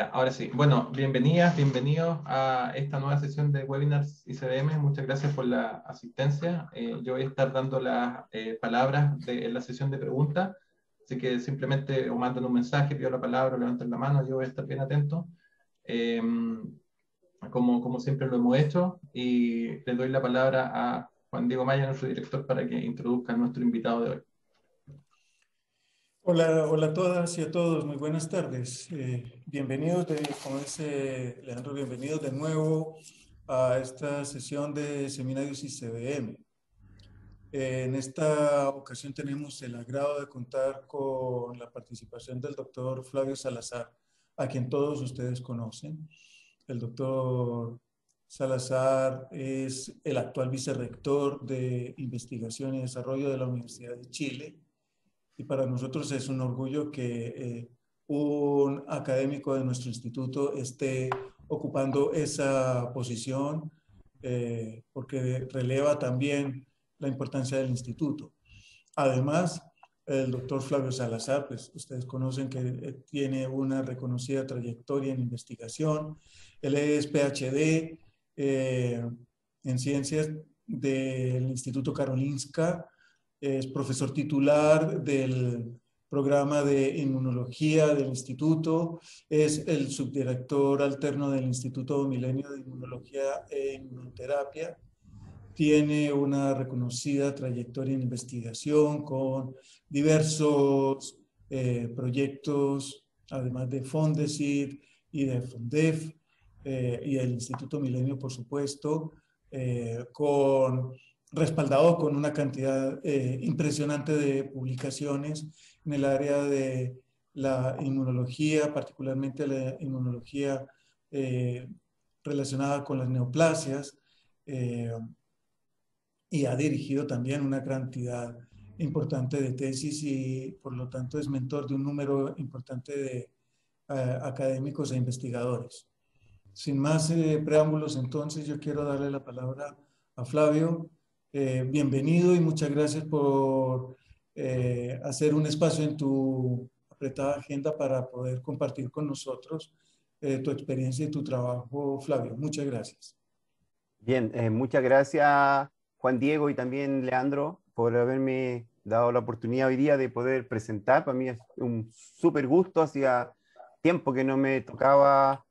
ahora sí. Bueno, bienvenidas, bienvenidos a esta nueva sesión de webinars ICBM. Muchas gracias por la asistencia. Eh, yo voy a estar dando las eh, palabras en la sesión de preguntas, así que simplemente o mandan un mensaje, pido la palabra, levanten la mano, yo voy a estar bien atento, em, como, como siempre lo hemos hecho, y le doy la palabra a Juan Diego Maya, nuestro director, para que introduzca a nuestro invitado de hoy. Hola, hola a todas y a todos, muy buenas tardes. Eh, bienvenidos, de, como dice Leandro, bienvenidos de nuevo a esta sesión de Seminarios ICBM. Eh, en esta ocasión tenemos el agrado de contar con la participación del doctor Flavio Salazar, a quien todos ustedes conocen. El doctor Salazar es el actual vicerrector de Investigación y Desarrollo de la Universidad de Chile y para nosotros es un orgullo que eh, un académico de nuestro instituto esté ocupando esa posición eh, porque releva también la importancia del instituto. Además, el doctor Flavio Salazar, pues ustedes conocen que eh, tiene una reconocida trayectoria en investigación. Él es PhD en ciencias del Instituto Karolinska es profesor titular del programa de inmunología del instituto, es el subdirector alterno del Instituto Milenio de Inmunología e Inmunoterapia, tiene una reconocida trayectoria en investigación con diversos eh, proyectos, además de Fondesit y de Fondef eh, y el Instituto Milenio, por supuesto, eh, con respaldado con una cantidad eh, impresionante de publicaciones en el área de la inmunología, particularmente la inmunología eh, relacionada con las neoplasias, eh, y ha dirigido también una cantidad importante de tesis y por lo tanto es mentor de un número importante de académicos e investigadores. Sin más preámbulos, entonces yo quiero darle la palabra a Flavio eh, bienvenido y muchas gracias por eh, hacer un espacio en tu apretada agenda para poder compartir con nosotros eh, tu experiencia y tu trabajo, Flavio. Muchas gracias. Bien, muchas gracias Juan Diego y también Leandro por haberme dado la oportunidad hoy día de poder presentar. Para mí es un súper gusto, hacía tiempo que no me tocaba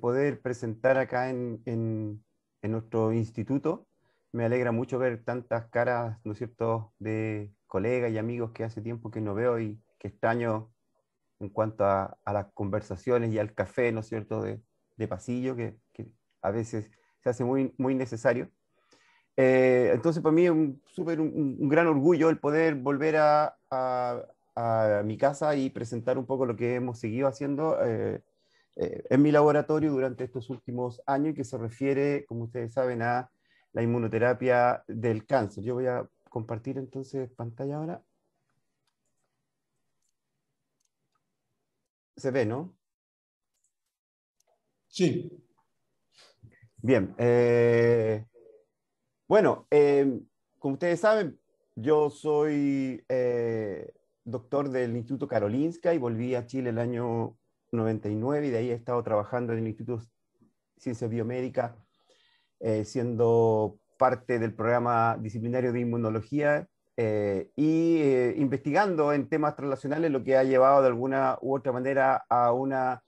poder presentar acá en, nuestro instituto me alegra mucho ver tantas caras, ¿no es cierto?, de colegas y amigos que hace tiempo que no veo y que extraño en cuanto a, las conversaciones y al café, ¿no es cierto?, de, pasillo, que, a veces se hace muy, muy necesario. Eh, entonces, para mí es un, un, gran orgullo el poder volver a, mi casa y presentar un poco lo que hemos seguido haciendo eh, eh, en mi laboratorio durante estos últimos años y que se refiere, como ustedes saben, a la inmunoterapia del cáncer. Yo voy a compartir entonces pantalla ahora. Se ve, ¿no? Sí. Bien. Eh, bueno, em, como ustedes saben, yo soy eh, doctor del Instituto Karolinska y volví a Chile el año 99 y de ahí he estado trabajando en el Instituto de Ciencias Biomédicas eh, siendo parte del programa disciplinario de inmunología eh, y eh, investigando en temas transnacionales lo que ha llevado de alguna u otra manera a una,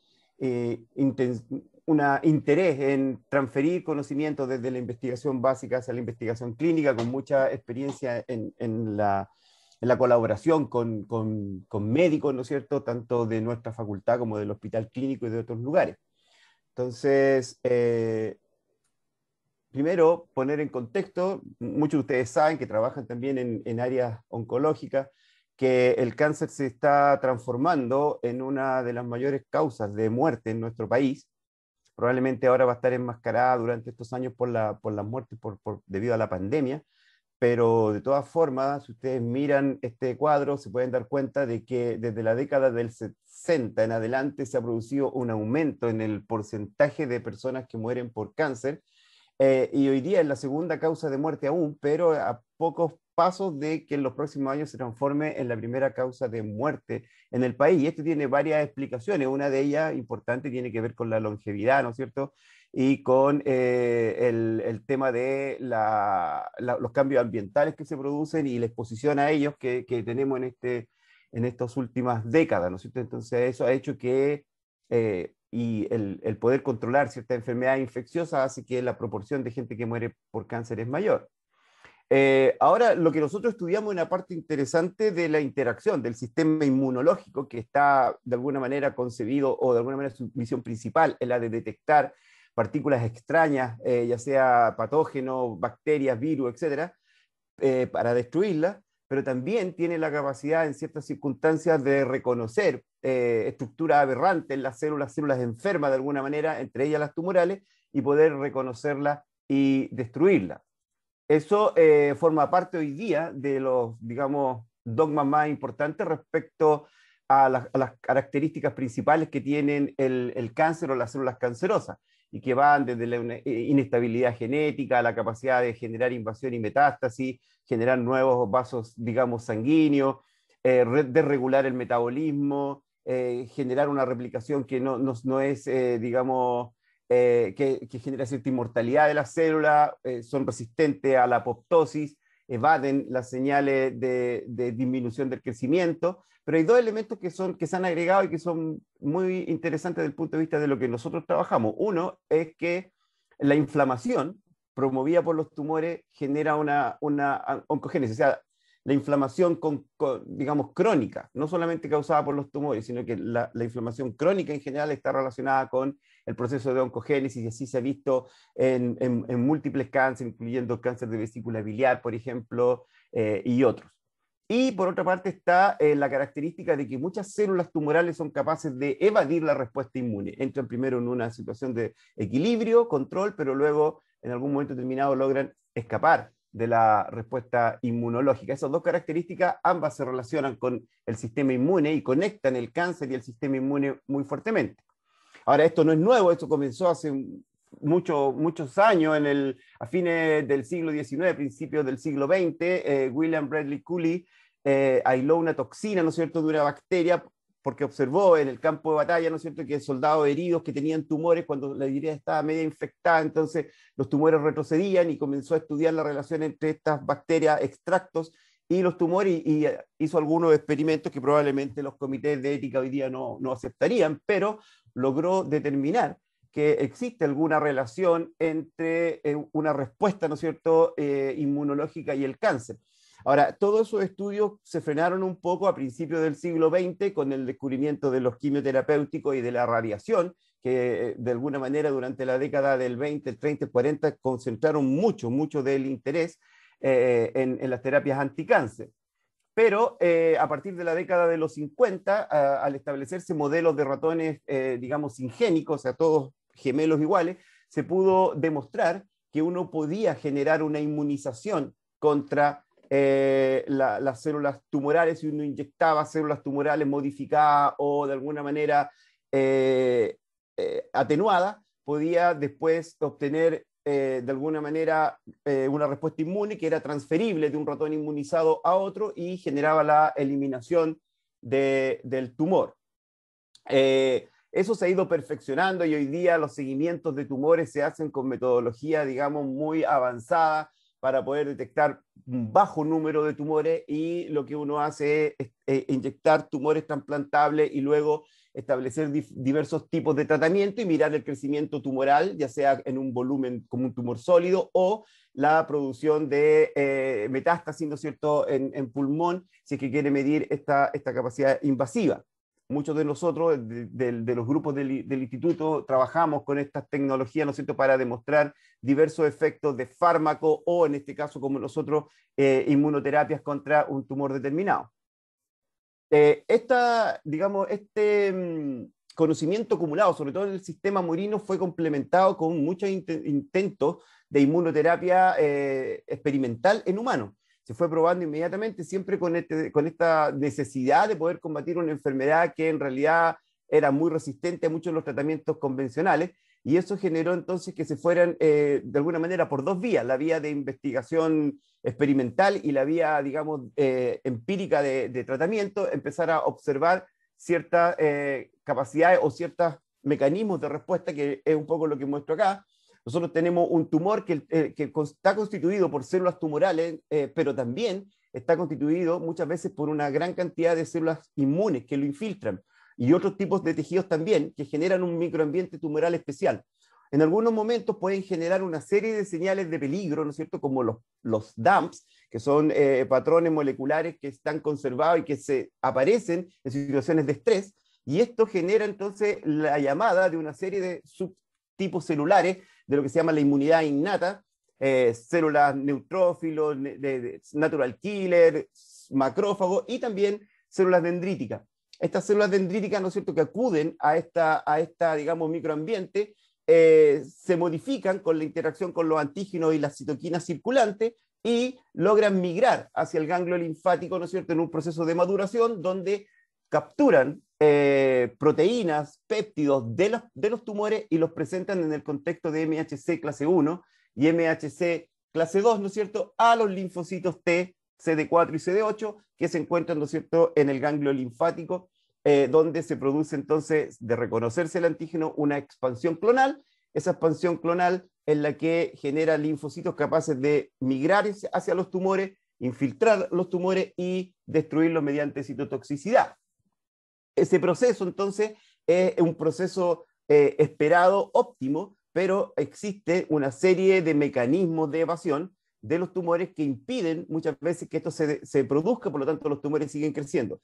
una interés en transferir conocimiento desde la investigación básica hacia la investigación clínica, con mucha experiencia en, en la en la colaboración con, con, con, médicos, ¿no es cierto?, tanto de nuestra facultad como del hospital clínico y de otros lugares. Entonces, primero, poner en contexto, muchos de ustedes saben que trabajan también en, áreas oncológicas, que el cáncer se está transformando en una de las mayores causas de muerte en nuestro país. Probablemente ahora va a estar enmascarada durante estos años por, la, por las muertes por, por, debido a la pandemia, pero de todas formas, si ustedes miran este cuadro, se pueden dar cuenta de que desde la década del 60 en adelante se ha producido un aumento en el porcentaje de personas que mueren por cáncer eh, y hoy día es la segunda causa de muerte aún, pero a pocos pasos de que en los próximos años se transforme en la primera causa de muerte en el país. Y esto tiene varias explicaciones. Una de ellas importante tiene que ver con la longevidad, ¿no es cierto? Y con eh, el, tema de los cambios ambientales que se producen y la exposición a ellos que, tenemos en, este, en estas últimas décadas, ¿no es cierto? Entonces eso ha hecho que eh, y el, poder controlar cierta enfermedad infecciosa hace que la proporción de gente que muere por cáncer es mayor. Eh, ahora, lo que nosotros estudiamos es una parte interesante de la interacción del sistema inmunológico que está de alguna manera concebido o de alguna manera su misión principal es la de detectar partículas extrañas, eh, ya sea patógenos, bacterias, virus, etcétera, eh, para destruirlas pero también tiene la capacidad en ciertas circunstancias de reconocer eh, estructuras aberrantes en las células, células enfermas de alguna manera, entre ellas las tumorales, y poder reconocerlas y destruirla. Eso eh, forma parte hoy día de los, digamos, dogmas más importantes respecto a, las características principales que tienen el, cáncer o las células cancerosas y que van desde la eh, inestabilidad genética, la capacidad de generar invasión y metástasis, generar nuevos vasos, digamos, sanguíneos, eh, desregular el metabolismo, eh, generar una replicación que no, es, digamos, que, que, genera cierta inmortalidad de la célula, son resistentes a la apoptosis evaden las señales de, disminución del crecimiento, pero hay dos elementos que, son, que se han agregado y que son muy interesantes desde el punto de vista de lo que nosotros trabajamos. Uno es que la inflamación promovida por los tumores genera una, una oncogénesis, o sea, la inflamación, digamos, crónica, no solamente causada por los tumores, sino que la inflamación crónica en general está relacionada con el proceso de oncogénesis, y así se ha visto en, múltiples cánceres, incluyendo cáncer de vesícula biliar, por ejemplo, eh, y otros. Y por otra parte está eh, la característica de que muchas células tumorales son capaces de evadir la respuesta inmune. Entran primero en una situación de equilibrio, control, pero luego en algún momento determinado logran escapar de la respuesta inmunológica. Esas dos características ambas se relacionan con el sistema inmune y conectan el cáncer y el sistema inmune muy fuertemente. Ahora, esto no es nuevo, esto comenzó hace mucho, muchos años, en a fines del siglo XIX, principios del siglo XX, eh, William Bradley Cooley eh, aisló una toxina, ¿no es cierto?, de una bacteria porque observó en el campo de batalla, ¿no cierto?, que soldados heridos que tenían tumores cuando la herida estaba media infectada, entonces los tumores retrocedían y comenzó a estudiar la relación entre estas bacterias, extractos y los tumores y, eh, hizo algunos experimentos que probablemente los comités de ética hoy día no aceptarían, pero logró determinar que existe alguna relación entre eh, una respuesta, ¿no es cierto?, eh, inmunológica y el cáncer. Ahora, todos esos estudios se frenaron un poco a principios del siglo XX con el descubrimiento de los quimioterapéuticos y de la radiación, que eh, de alguna manera durante la década del 20, el 30, el 40 concentraron mucho, mucho del interés en, en, las terapias anticáncer pero eh, a partir de la década de los 50, al establecerse modelos de ratones, eh, digamos, ingénicos, o sea, todos gemelos iguales, se pudo demostrar que uno podía generar una inmunización contra eh, las células tumorales si uno inyectaba células tumorales modificadas o de alguna manera atenuadas, podía después obtener eh, de alguna manera eh, una respuesta inmune que era transferible de un ratón inmunizado a otro y generaba la eliminación del tumor. Eh, eso se ha ido perfeccionando y hoy día los seguimientos de tumores se hacen con metodología, digamos, muy avanzada para poder detectar un bajo número de tumores y lo que uno hace es, inyectar tumores transplantables y luego establecer diversos tipos de tratamiento y mirar el crecimiento tumoral, ya sea en un volumen como un tumor sólido o la producción de eh, metástasis, cierto?, en, pulmón, si es que quiere medir esta, capacidad invasiva. Muchos de nosotros, de, los grupos del, instituto, trabajamos con estas tecnologías, ¿no para demostrar diversos efectos de fármaco o, en este caso, como nosotros, eh, inmunoterapias contra un tumor determinado. Eh, esta, digamos, este mm, conocimiento acumulado, sobre todo en el sistema Murino, fue complementado con muchos intentos de inmunoterapia eh, experimental en humanos. Se fue probando inmediatamente, siempre con, este, con esta necesidad de poder combatir una enfermedad que en realidad era muy resistente a muchos de los tratamientos convencionales y eso generó entonces que se fueran, eh, de alguna manera, por dos vías, la vía de investigación experimental y la vía, digamos, eh, empírica de, tratamiento, empezar a observar ciertas eh, capacidades o ciertos mecanismos de respuesta, que es un poco lo que muestro acá. Nosotros tenemos un tumor que está constituido por células tumorales, pero también está constituido muchas veces por una gran cantidad de células inmunes que lo infiltran y otros tipos de tejidos también que generan un microambiente tumoral especial. En algunos momentos pueden generar una serie de señales de peligro, ¿no es cierto? Como los, los que son eh, patrones moleculares que están conservados y que se aparecen en situaciones de estrés. Y esto genera entonces la llamada de una serie de subtipos celulares de lo que se llama la inmunidad innata, eh, células neutrófilos, natural killer, macrófago y también células dendríticas estas células dendríticas, ¿no es cierto?, que acuden a esta, a esta digamos, microambiente, eh, se modifican con la interacción con los antígenos y las citoquinas circulantes y logran migrar hacia el ganglio linfático, ¿no es cierto?, en un proceso de maduración donde capturan eh, proteínas, péptidos de los, de los tumores y los presentan en el contexto de MHC clase 1 y MHC clase 2, ¿no es cierto?, a los linfocitos T CD4 y CD8, que se encuentran, ¿no es cierto?, en el ganglio linfático, eh, donde se produce entonces, de reconocerse el antígeno, una expansión clonal. Esa expansión clonal es la que genera linfocitos capaces de migrar hacia los tumores, infiltrar los tumores y destruirlos mediante citotoxicidad. Ese proceso, entonces, es un proceso eh, esperado óptimo, pero existe una serie de mecanismos de evasión de los tumores que impiden muchas veces que esto se, produzca, por lo tanto los tumores siguen creciendo.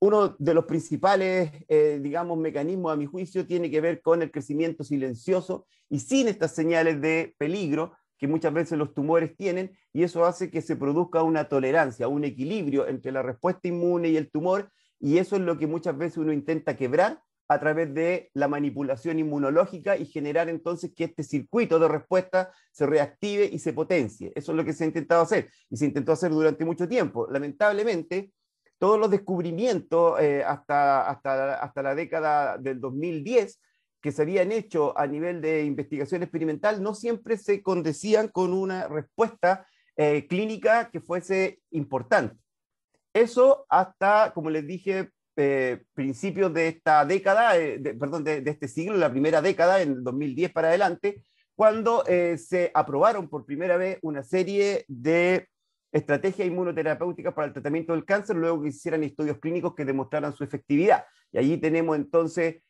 Uno de los principales, eh, digamos, mecanismos, a mi juicio, tiene que ver con el crecimiento silencioso y sin estas señales de peligro que muchas veces los tumores tienen, y eso hace que se produzca una tolerancia, un equilibrio entre la respuesta inmune y el tumor, y eso es lo que muchas veces uno intenta quebrar a través de la manipulación inmunológica y generar entonces que este circuito de respuesta se reactive y se potencie. Eso es lo que se ha intentado hacer y se intentó hacer durante mucho tiempo. Lamentablemente, todos los descubrimientos eh, hasta, hasta, hasta la década del 2010 que se habían hecho a nivel de investigación experimental no siempre se condecían con una respuesta eh, clínica que fuese importante. Eso hasta, como les dije eh, principios de esta década, eh, perdón, de, este siglo, la primera década, en 2010 para adelante, cuando eh, se aprobaron por primera vez una serie de estrategias inmunoterapéuticas para el tratamiento del cáncer, luego que hicieran estudios clínicos que demostraran su efectividad. Y allí tenemos entonces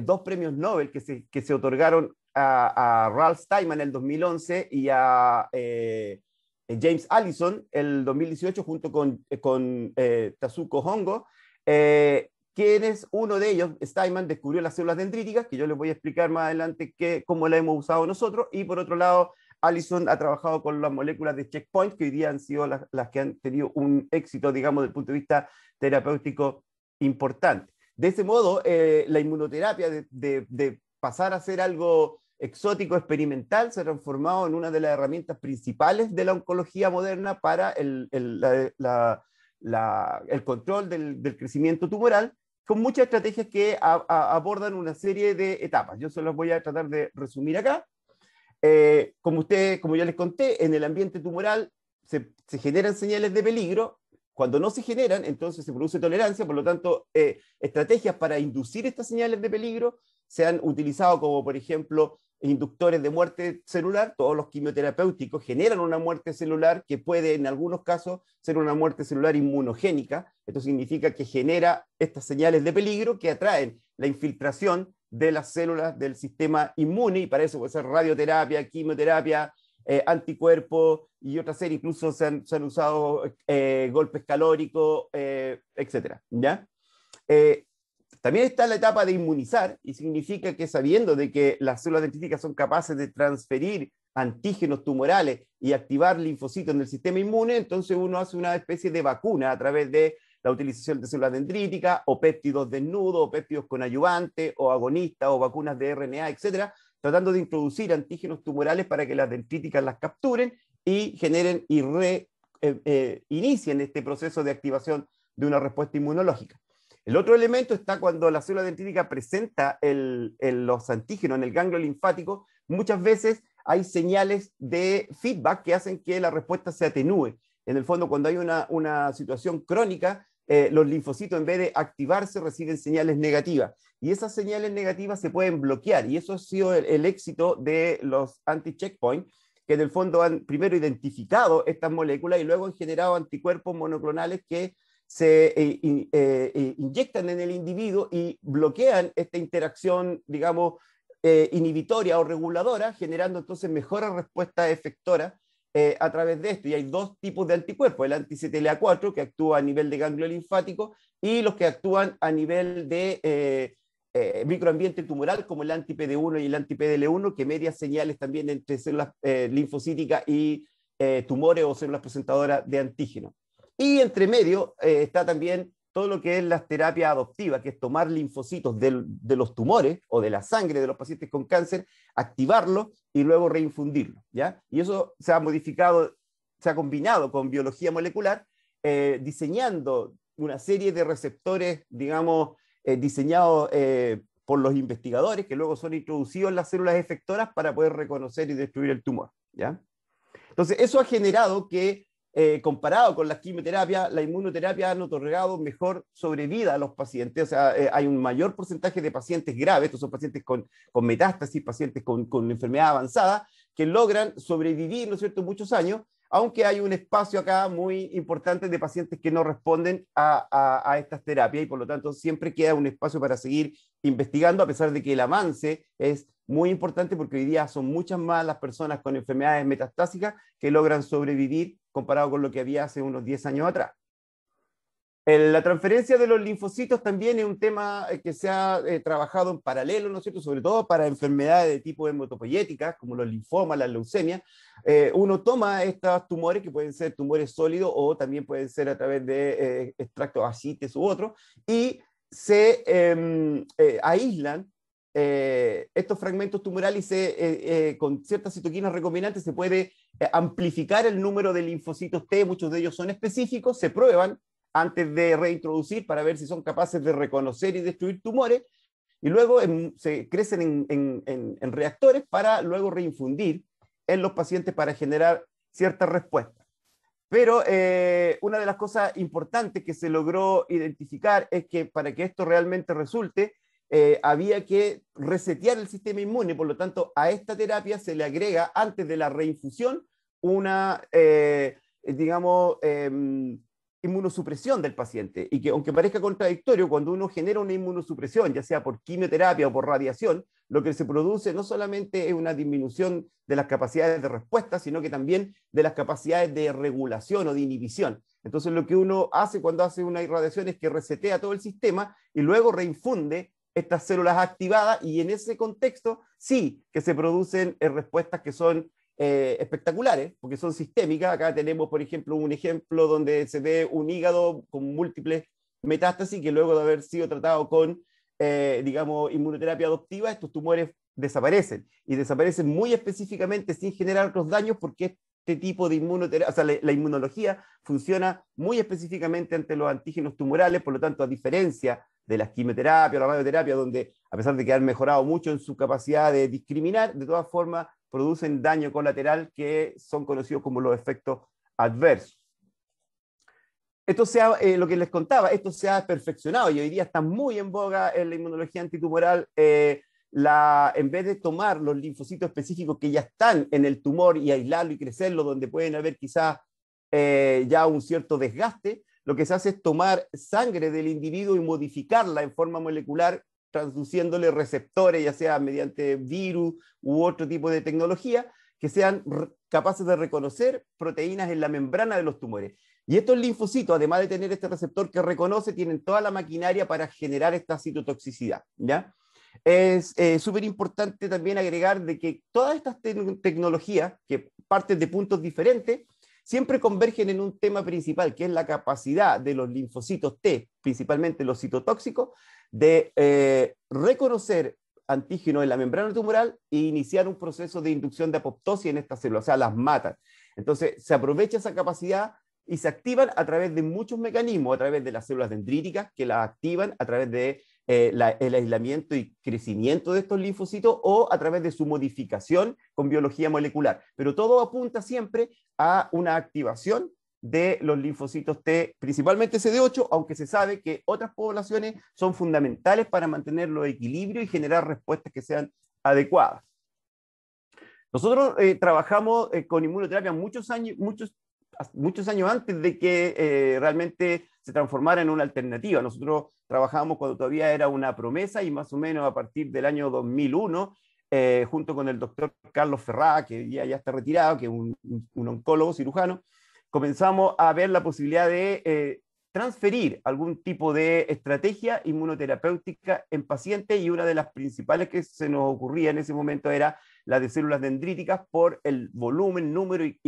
dos premios Nobel que se, otorgaron a, Ralph Steinman en el 2011 y a... James Allison, el 2018, junto con, con Tazuko Hongo, eh, quienes uno de ellos, Steinman, descubrió las células dendríticas, que yo les voy a explicar más adelante que, cómo la hemos usado nosotros, y por otro lado, Allison ha trabajado con las moléculas de checkpoint, que hoy día han sido las, que han tenido un éxito, digamos, desde el punto de vista terapéutico importante. De ese modo, eh, la inmunoterapia de, pasar a ser algo exótico, experimental, se ha transformado en una de las herramientas principales de la oncología moderna para el, la el control del, crecimiento tumoral, con muchas estrategias que abordan una serie de etapas. Yo se voy a tratar de resumir acá. Eh, como, ustedes como ya les conté, en el ambiente tumoral se, generan señales de peligro. Cuando no se generan, entonces se produce tolerancia, por lo tanto, eh, estrategias para inducir estas señales de peligro se han utilizado como, por ejemplo, inductores de muerte celular, todos los quimioterapéuticos generan una muerte celular que puede en algunos casos ser una muerte celular inmunogénica. Esto significa que genera estas señales de peligro que atraen la infiltración de las células del sistema inmune y para eso puede ser radioterapia, quimioterapia, eh, anticuerpos y otra serie, incluso se han, usado eh, golpes calóricos, eh, etc. ¿ya? Eh, también está la etapa de inmunizar y significa que sabiendo de que las células dendríticas son capaces de transferir antígenos tumorales y activar linfocitos en el sistema inmune, entonces uno hace una especie de vacuna a través de la utilización de células dendríticas o péptidos desnudos o péptidos con ayudante o agonistas o vacunas de RNA, etcétera, tratando de introducir antígenos tumorales para que las dendríticas las capturen y generen y eh, eh, inicien este proceso de activación de una respuesta inmunológica. El otro elemento está cuando la célula dendrítica presenta los antígenos en el ganglio linfático, muchas veces hay señales de feedback que hacen que la respuesta se atenúe. En el fondo, cuando hay una, situación crónica, eh, los linfocitos en vez de activarse reciben señales negativas y esas señales negativas se pueden bloquear y eso ha sido el, el éxito de los anti-checkpoint que en el fondo han primero identificado estas moléculas y luego han generado anticuerpos monoclonales que se eh, eh, eh, inyectan en el individuo y bloquean esta interacción, digamos, inhibitoria o reguladora, generando entonces mejores respuesta efectoras eh, a través de esto. Y hay dos tipos de anticuerpos, el anti-CTLA4 que actúa a nivel de ganglio linfático y los que actúan a nivel de microambiente tumoral, como el anti-PD1 y el anti-PDL1, que median señales también entre células linfocíticas y tumores o células presentadoras de antígeno. Y entre medio eh, está también todo lo que es la terapia adoptiva, que es tomar linfocitos de los tumores o de la sangre de los pacientes con cáncer, activarlos y luego reinfundirlos. ¿ya? Y eso se ha modificado, se ha combinado con biología molecular, eh, diseñando una serie de receptores, digamos, eh, diseñados por los investigadores, que luego son introducidos en las células efectoras para poder reconocer y destruir el tumor. ¿ya? Entonces, eso ha generado que eh, comparado con la quimioterapia, la inmunoterapia han otorgado mejor sobrevida a los pacientes, o sea, eh, hay un mayor porcentaje de pacientes graves, estos son pacientes con, con metástasis, pacientes con, enfermedad avanzada, que logran sobrevivir, ¿no es cierto?, muchos años, aunque hay un espacio acá muy importante de pacientes que no responden a, a, a, estas terapias y por lo tanto siempre queda un espacio para seguir investigando, a pesar de que el avance es muy importante porque hoy día son muchas más las personas con enfermedades metastásicas que logran sobrevivir comparado con lo que había hace unos 10 años atrás. Eh, la transferencia de los linfocitos también es un tema eh, que se ha eh, trabajado en paralelo, ¿no cierto? Sobre todo para enfermedades de tipo hematopoyética, como los linfomas, las leucemias. uno toma estos tumores, que pueden ser tumores sólidos o también pueden ser a través de extracto extractos acites u otros, y se em, aíslan eh, estos fragmentos tumorales eh, eh, con ciertas citoquinas recombinantes se puede amplificar el número de linfocitos T, muchos de ellos son específicos, se prueban antes de reintroducir para ver si son capaces de reconocer y destruir tumores, y luego se crecen en, en, reactores para luego reinfundir en los pacientes para generar cierta respuesta. Pero una de las cosas importantes que se logró identificar es que para que esto realmente resulte, eh, había que resetear el sistema inmune, por lo tanto a esta terapia se le agrega antes de la reinfusión una, eh, digamos, em, inmunosupresión del paciente. Y que aunque parezca contradictorio, cuando uno genera una inmunosupresión, ya sea por quimioterapia o por radiación, lo que se produce no solamente es una disminución de las capacidades de respuesta, sino que también de las capacidades de regulación o de inhibición. Entonces lo que uno hace cuando hace una irradiación es que resetea todo el sistema y luego reinfunde estas células activadas y en ese contexto sí que se producen eh, respuestas que son eh, espectaculares, porque son sistémicas. Acá tenemos, por ejemplo, un ejemplo donde se ve un hígado con múltiples metástasis que luego de haber sido tratado con, eh, digamos, inmunoterapia adoptiva, estos tumores desaparecen y desaparecen muy específicamente sin generar otros daños porque este tipo de inmunoterapia, o sea, la, la, inmunología funciona muy específicamente ante los antígenos tumorales, por lo tanto, a diferencia de la quimioterapia la radioterapia, donde a pesar de que han mejorado mucho en su capacidad de discriminar, de todas formas producen daño colateral que son conocidos como los efectos adversos. Esto se ha, eh, lo que les contaba, esto se ha perfeccionado y hoy día está muy en boga en la inmunología antitumoral. Eh, en vez de tomar los linfocitos específicos que ya están en el tumor y aislarlo y crecerlo, donde pueden haber quizás eh, ya un cierto desgaste, lo que se hace es tomar sangre del individuo y modificarla en forma molecular, transduciéndole receptores, ya sea mediante virus u otro tipo de tecnología, que sean capaces de reconocer proteínas en la membrana de los tumores. Y estos linfocitos, además de tener este receptor que reconoce, tienen toda la maquinaria para generar esta citotoxicidad. Es eh, súper importante también agregar de que todas estas tecnologías, que parten de puntos diferentes, siempre convergen en un tema principal, que es la capacidad de los linfocitos T, principalmente los citotóxicos, de eh, reconocer antígenos en la membrana tumoral e iniciar un proceso de inducción de apoptosis en estas células, o sea, las matan. Entonces, se aprovecha esa capacidad y se activan a través de muchos mecanismos, a través de las células dendríticas que las activan, a través de eh, el aislamiento y crecimiento de estos linfocitos o a través de su modificación con biología molecular. Pero todo apunta siempre a una activación de los linfocitos T, principalmente CD8, aunque se sabe que otras poblaciones son fundamentales para mantener los equilibrio y generar respuestas que sean adecuadas. Nosotros eh, trabajamos eh, con inmunoterapia muchos años, muchos muchos años antes de que eh, realmente se transformara en una alternativa. Nosotros trabajábamos cuando todavía era una promesa y más o menos a partir del año 2001, eh, junto con el doctor Carlos Ferrá, que ya, ya está retirado, que es un, oncólogo cirujano, comenzamos a ver la posibilidad de eh, transferir algún tipo de estrategia inmunoterapéutica en pacientes y una de las principales que se nos ocurría en ese momento era la de células dendríticas por el volumen, número y,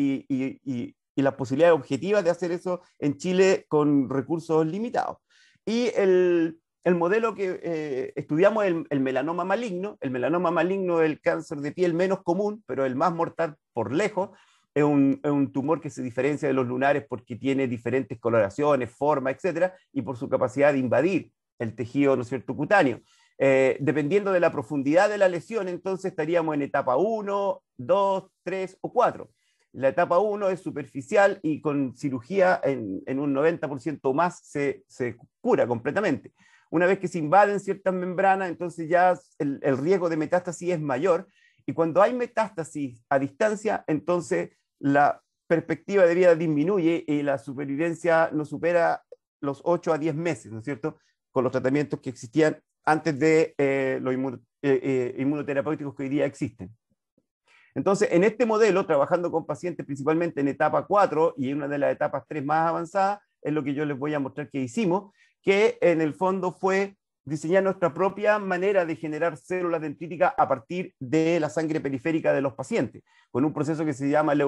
y las posibilidades objetiva de hacer eso en Chile con recursos limitados. Y el, modelo que eh, estudiamos es el, melanoma maligno. El melanoma maligno es el cáncer de piel menos común, pero el más mortal por lejos. Es un, tumor que se diferencia de los lunares porque tiene diferentes coloraciones, formas, etcétera, y por su capacidad de invadir el tejido, ¿no cierto?, cutáneo. Eh, dependiendo de la profundidad de la lesión, entonces estaríamos en etapa 1, 2, 3 o 4. La etapa 1 es superficial y con cirugía en, un 90% más se, cura completamente. Una vez que se invaden ciertas membranas, entonces ya el, riesgo de metástasis es mayor. Y cuando hay metástasis a distancia, entonces la perspectiva de vida disminuye y la supervivencia no supera los 8 a 10 meses, ¿no es cierto? Con los tratamientos que existían antes de eh, los eh, eh, inmunoterapéuticos que hoy día existen. Entonces, en este modelo, trabajando con pacientes principalmente en etapa 4 y en una de las etapas 3 más avanzadas, es lo que yo les voy a mostrar que hicimos, que en el fondo fue diseñar nuestra propia manera de generar células dendríticas a partir de la sangre periférica de los pacientes, con un proceso que se llama y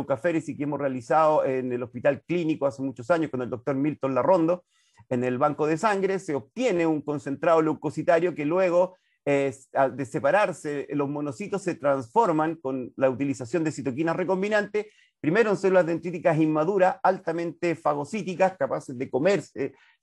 que hemos realizado en el hospital clínico hace muchos años con el doctor Milton Larrondo. En el banco de sangre se obtiene un concentrado leucocitario que luego Ah, de separarse, los monocitos se transforman con la utilización de citoquinas recombinantes, primero en células dendríticas inmaduras, altamente fagocíticas, capaces de comer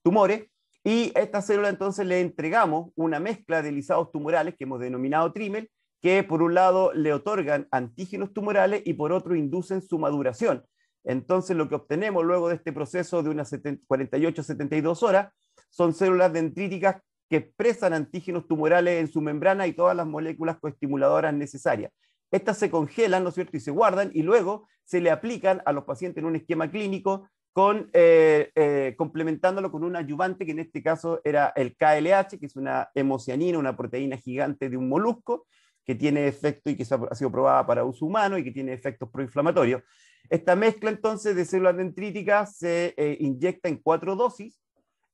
tumores, y a esta célula entonces le entregamos una mezcla de lisados tumorales que hemos denominado trimel, que por un lado le otorgan antígenos tumorales y por otro inducen su maduración. Entonces lo que obtenemos luego de este proceso de unas 48-72 horas son células dendríticas que expresan antígenos tumorales en su membrana y todas las moléculas coestimuladoras necesarias. Estas se congelan, ¿no es cierto?, y se guardan y luego se le aplican a los pacientes en un esquema clínico con, eh, eh, complementándolo con un ayudante que en este caso era el KLH, que es una hemocianina, una proteína gigante de un molusco, que tiene efecto y que ha sido probada para uso humano y que tiene efectos proinflamatorios. Esta mezcla entonces de células dendríticas se eh, inyecta en cuatro dosis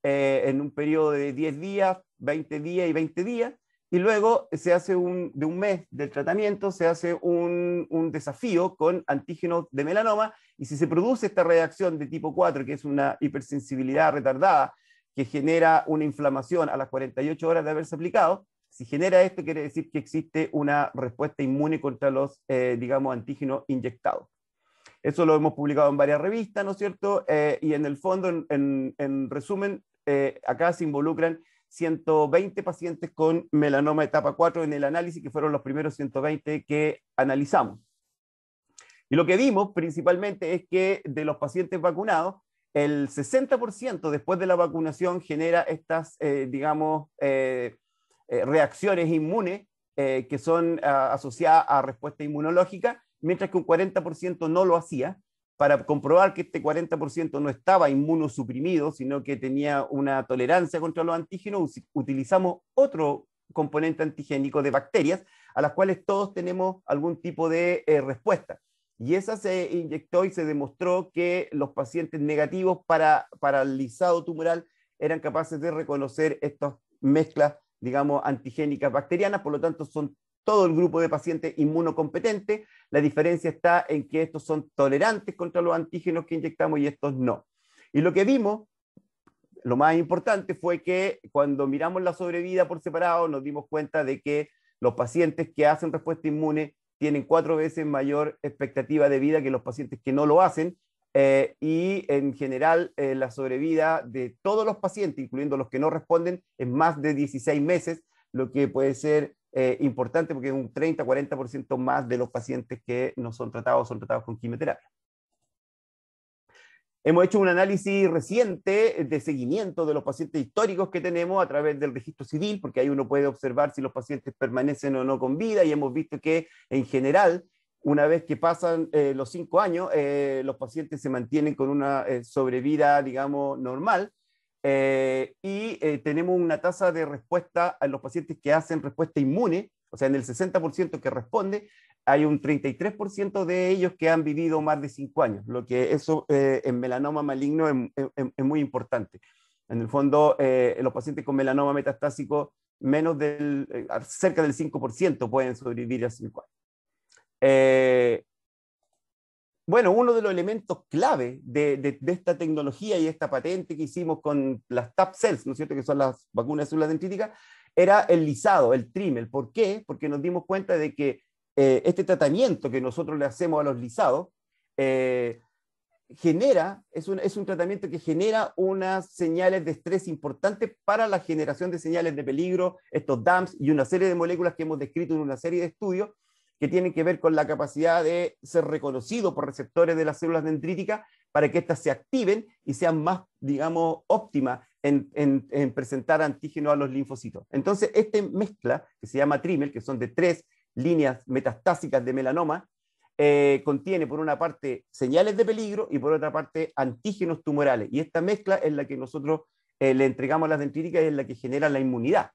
eh, en un periodo de 10 días, 20 días y 20 días, y luego se hace de un mes del tratamiento, se hace un, desafío con antígenos de melanoma, y si se produce esta reacción de tipo 4, que es una hipersensibilidad retardada, que genera una inflamación a las 48 horas de haberse aplicado, si genera esto quiere decir que existe una respuesta inmune contra los, eh, digamos, antígenos inyectados. Eso lo hemos publicado en varias revistas, ¿no es cierto? Eh, y en el fondo, en resumen, eh, acá se involucran 120 pacientes con melanoma etapa 4 en el análisis, que fueron los primeros 120 que analizamos. Y lo que vimos principalmente es que de los pacientes vacunados, el 60% después de la vacunación genera estas, eh, digamos, eh, reacciones inmunes que son ah, asociadas a respuesta inmunológica, mientras que un 40% no lo hacía para comprobar que este 40% no estaba inmunosuprimido, sino que tenía una tolerancia contra los antígenos, utilizamos otro componente antigénico de bacterias, a las cuales todos tenemos algún tipo de eh, respuesta. Y esa se inyectó y se demostró que los pacientes negativos para, para tumoral eran capaces de reconocer estas mezclas, digamos, antigénicas bacterianas, por lo tanto son todo el grupo de pacientes inmunocompetentes. La diferencia está en que estos son tolerantes contra los antígenos que inyectamos y estos no. Y lo que vimos, lo más importante fue que cuando miramos la sobrevida por separado, nos dimos cuenta de que los pacientes que hacen respuesta inmune tienen cuatro veces mayor expectativa de vida que los pacientes que no lo hacen. Eh, y en general, eh, la sobrevida de todos los pacientes, incluyendo los que no responden, es más de 16 meses, lo que puede ser eh, importante porque un 30-40% más de los pacientes que no son tratados son tratados con quimioterapia. Hemos hecho un análisis reciente de seguimiento de los pacientes históricos que tenemos a través del registro civil, porque ahí uno puede observar si los pacientes permanecen o no con vida y hemos visto que en general, una vez que pasan eh, los cinco años, eh, los pacientes se mantienen con una sobrevida, digamos, normal eh, y eh, tenemos una tasa de respuesta a los pacientes que hacen respuesta inmune, o sea, en el 60% que responde, hay un 33% de ellos que han vivido más de 5 años, lo que eso eh, en melanoma maligno es, muy importante. En el fondo, los pacientes con melanoma metastásico, menos del, cerca del 5% pueden sobrevivir a 5 años bueno, uno de los elementos clave de, esta tecnología y esta patente que hicimos con las TAP cells, ¿no es cierto?, que son las vacunas de células dendríticas, era el lisado, el trimel. ¿Por qué? Porque nos dimos cuenta de que eh, este tratamiento que nosotros le hacemos a los lisados eh, genera, es un, tratamiento que genera unas señales de estrés importantes para la generación de señales de peligro, estos DAMS y una serie de moléculas que hemos descrito en una serie de estudios, que tienen que ver con la capacidad de ser reconocido por receptores de las células dendríticas para que éstas se activen y sean más, digamos, óptimas en, presentar antígenos a los linfocitos. Entonces, esta mezcla, que se llama trimel, que son de tres líneas metastásicas de melanoma, eh, contiene por una parte señales de peligro y por otra parte antígenos tumorales. Y esta mezcla es la que nosotros eh, le entregamos a las dendríticas y es la que genera la inmunidad.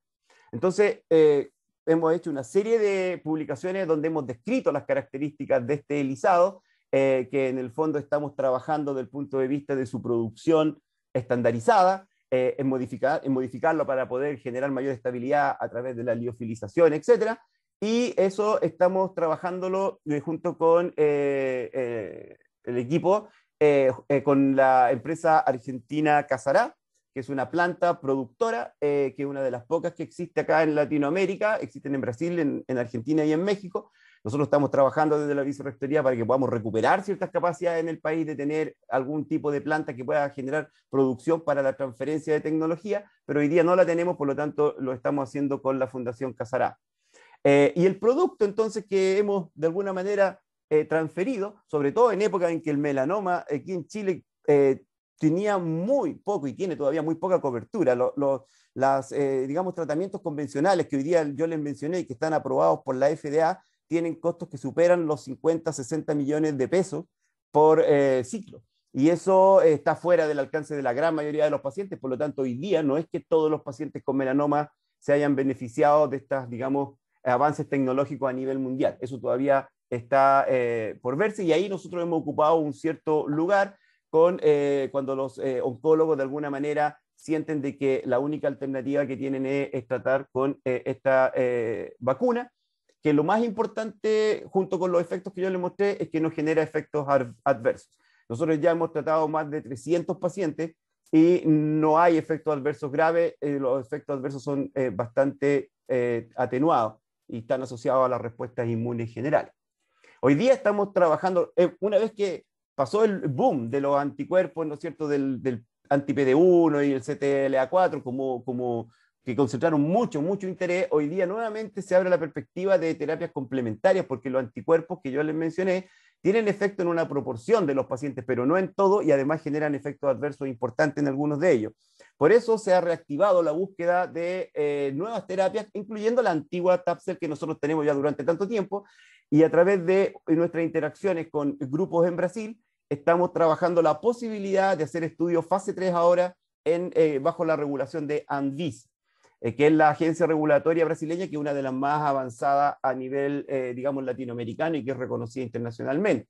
Entonces, eh, hemos hecho una serie de publicaciones donde hemos descrito las características de este elisado, eh, que en el fondo estamos trabajando desde el punto de vista de su producción estandarizada, eh, en, modificar, en modificarlo para poder generar mayor estabilidad a través de la liofilización, etc. Y eso estamos trabajándolo eh, junto con el equipo, con la empresa argentina Casará, que es una planta productora, eh, que es una de las pocas que existe acá en Latinoamérica, existen en Brasil, en, Argentina y en México. Nosotros estamos trabajando desde la vicerrectoría para que podamos recuperar ciertas capacidades en el país de tener algún tipo de planta que pueda generar producción para la transferencia de tecnología, pero hoy día no la tenemos, por lo tanto lo estamos haciendo con la Fundación Casará. Eh, y el producto entonces que hemos de alguna manera eh, transferido, sobre todo en época en que el melanoma aquí en Chile tenía muy poco y tiene todavía muy poca cobertura. Los, los eh, digamos, tratamientos convencionales que hoy día yo les mencioné y que están aprobados por la FDA tienen costos que superan los 50, 60 millones de pesos por eh, ciclo. Y eso está fuera del alcance de la gran mayoría de los pacientes. Por lo tanto, hoy día no es que todos los pacientes con melanoma se hayan beneficiado de estos digamos, avances tecnológicos a nivel mundial. Eso todavía está eh, por verse y ahí nosotros hemos ocupado un cierto lugar con eh, cuando los eh, oncólogos de alguna manera sienten de que la única alternativa que tienen es, tratar con eh, esta vacuna, que lo más importante, junto con los efectos que yo les mostré, es que no genera efectos adversos. Nosotros ya hemos tratado más de 300 pacientes y no hay efectos adversos graves, los efectos adversos son bastante atenuados y están asociados a las respuestas inmunes generales. Hoy día estamos trabajando, una vez que pasó el boom de los anticuerpos, ¿no es cierto?, del, del anti-PD1 y el CTLA4, como, como que concentraron mucho, mucho interés. Hoy día nuevamente se abre la perspectiva de terapias complementarias, porque los anticuerpos que yo les mencioné tienen efecto en una proporción de los pacientes, pero no en todo, y además generan efectos adversos importantes en algunos de ellos. Por eso se ha reactivado la búsqueda de eh, nuevas terapias, incluyendo la antigua TAPSEL que nosotros tenemos ya durante tanto tiempo, y a través de nuestras interacciones con grupos en Brasil, estamos trabajando la posibilidad de hacer estudios fase 3 ahora en, eh, bajo la regulación de ANVIS, eh, que es la agencia regulatoria brasileña, que es una de las más avanzadas a nivel, eh, digamos, latinoamericano y que es reconocida internacionalmente.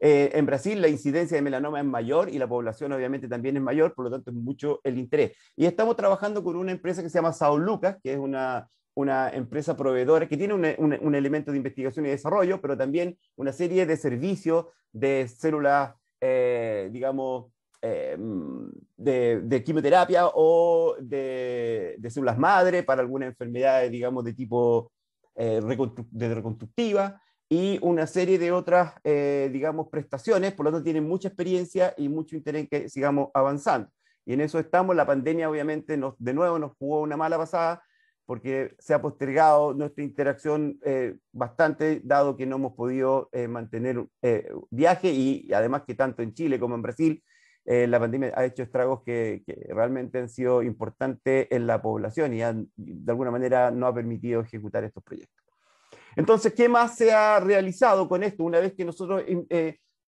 en Brasil la incidencia de melanoma es mayor y la población obviamente también es mayor, por lo tanto es mucho el interés. Y estamos trabajando con una empresa que se llama Sao Lucas, que es una una empresa proveedora que tiene un, un, elemento de investigación y desarrollo, pero también una serie de servicios de células, eh, digamos, eh, de, quimioterapia o de, células madre para alguna enfermedad, digamos, de tipo eh, reconstructiva y una serie de otras, digamos, prestaciones. Por lo tanto, tienen mucha experiencia y mucho interés en que sigamos avanzando. Y en eso estamos. La pandemia, obviamente, nos, de nuevo nos jugó una mala pasada porque se ha postergado nuestra interacción eh, bastante, dado que no hemos podido eh, mantener eh, viaje y además que tanto en Chile como en Brasil, la pandemia ha hecho estragos que, realmente han sido importantes en la población y de alguna manera no ha permitido ejecutar estos proyectos. Entonces, ¿qué más se ha realizado con esto? Una vez que nosotros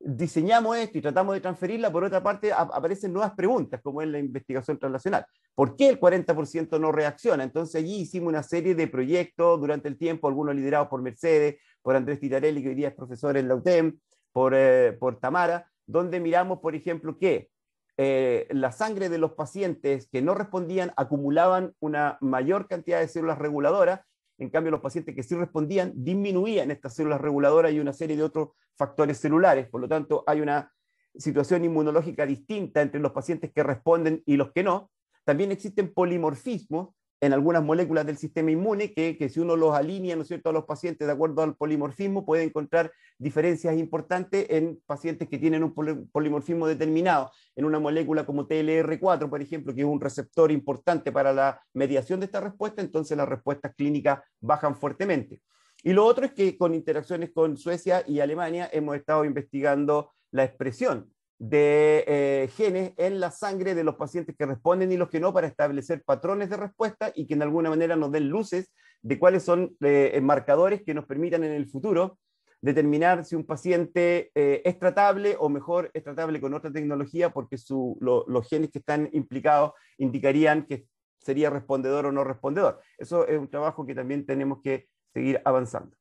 diseñamos esto y tratamos de transferirla, por otra parte aparecen nuevas preguntas, como en la investigación translacional. ¿Por qué el 40% no reacciona? Entonces allí hicimos una serie de proyectos durante el tiempo, algunos liderados por Mercedes, por Andrés Titarelli, que hoy día es profesor en la UTEM, por, eh, Tamara, donde miramos, por ejemplo, que eh, la sangre de los pacientes que no respondían acumulaban una mayor cantidad de células reguladoras en cambio, los pacientes que sí respondían disminuían estas células reguladoras y una serie de otros factores celulares. Por lo tanto, hay una situación inmunológica distinta entre los pacientes que responden y los que no. También existen polimorfismos en algunas moléculas del sistema inmune que, que, si uno los alinea, ¿no es cierto?, a los pacientes de acuerdo al polimorfismo, puede encontrar diferencias importantes en pacientes que tienen un polimorfismo determinado, en una molécula como TLR4, por ejemplo, que es un receptor importante para la mediación de esta respuesta, entonces las respuestas clínicas bajan fuertemente. Y lo otro es que con interacciones con Suecia y Alemania hemos estado investigando la expresión de eh, genes en la sangre de los pacientes que responden y los que no para establecer patrones de respuesta y que en alguna manera nos den luces de cuáles son eh, eh marcadores que nos permitan en el futuro determinar si un paciente eh, es tratable o mejor es tratable con otra tecnología porque los genes que están implicados indicarían que sería respondedor o no respondedor. Eso es un trabajo que también tenemos que seguir avanzando.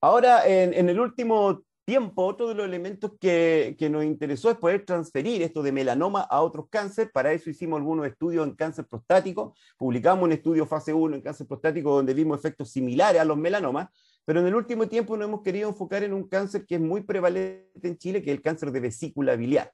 Ahora, en el último tiempo, otro de los elementos que, nos interesó es poder transferir esto de melanoma a otros cánceres. Para eso hicimos algunos estudios en cáncer prostático. Publicamos un estudio fase 1 en cáncer prostático donde vimos efectos similares a los melanomas. Pero en el último tiempo nos hemos querido enfocar en un cáncer que es muy prevalente en Chile, que es el cáncer de vesícula biliar.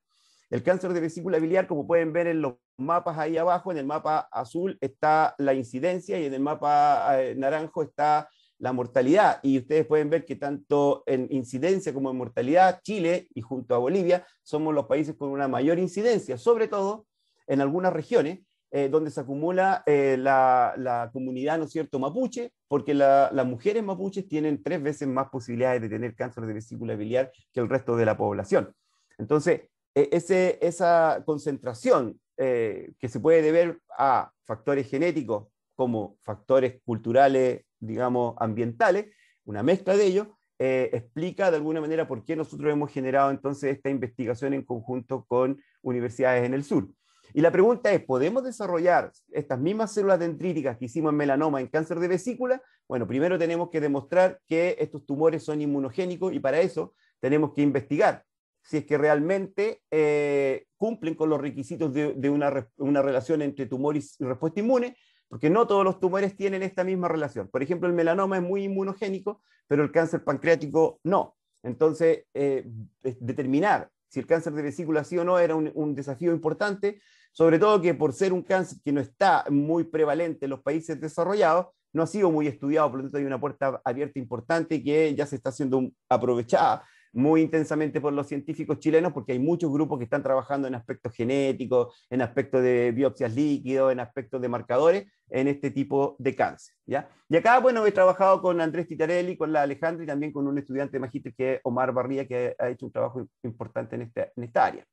El cáncer de vesícula biliar, como pueden ver en los mapas ahí abajo, en el mapa azul está la incidencia y en el mapa eh, naranjo está la mortalidad. Y ustedes pueden ver que tanto en incidencia como en mortalidad, Chile y junto a Bolivia somos los países con una mayor incidencia, sobre todo en algunas regiones eh, donde se acumula eh, la, comunidad, ¿no es cierto?, mapuche, porque las mujeres mapuches tienen tres veces más posibilidades de tener cáncer de vesícula biliar que el resto de la población. Entonces, e, esa concentración eh, que se puede deber a factores genéticos como factores culturales digamos, ambientales, una mezcla de ellos, eh, explica de alguna manera por qué nosotros hemos generado entonces esta investigación en conjunto con universidades en el sur. Y la pregunta es, ¿podemos desarrollar estas mismas células dendríticas que hicimos en melanoma en cáncer de vesícula? Bueno, primero tenemos que demostrar que estos tumores son inmunogénicos y para eso tenemos que investigar si es que realmente eh, cumplen con los requisitos de, una, una, relación entre tumor y respuesta inmune porque no todos los tumores tienen esta misma relación. Por ejemplo, el melanoma es muy inmunogénico, pero el cáncer pancreático no. Entonces, eh, determinar si el cáncer de vesícula sí o no era un, desafío importante, sobre todo que por ser un cáncer que no está muy prevalente en los países desarrollados, no ha sido muy estudiado, por lo tanto hay una puerta abierta importante que ya se está haciendo aprovechada muy intensamente por los científicos chilenos, porque hay muchos grupos que están trabajando en aspectos genéticos, en aspectos de biopsias líquidos, en aspectos de marcadores, en este tipo de cáncer. Y acá, bueno, he trabajado con Andrés Titarelli, con la Alejandra y también con un estudiante de magíster que es Omar Barría, que ha hecho un trabajo importante en este, esta, área.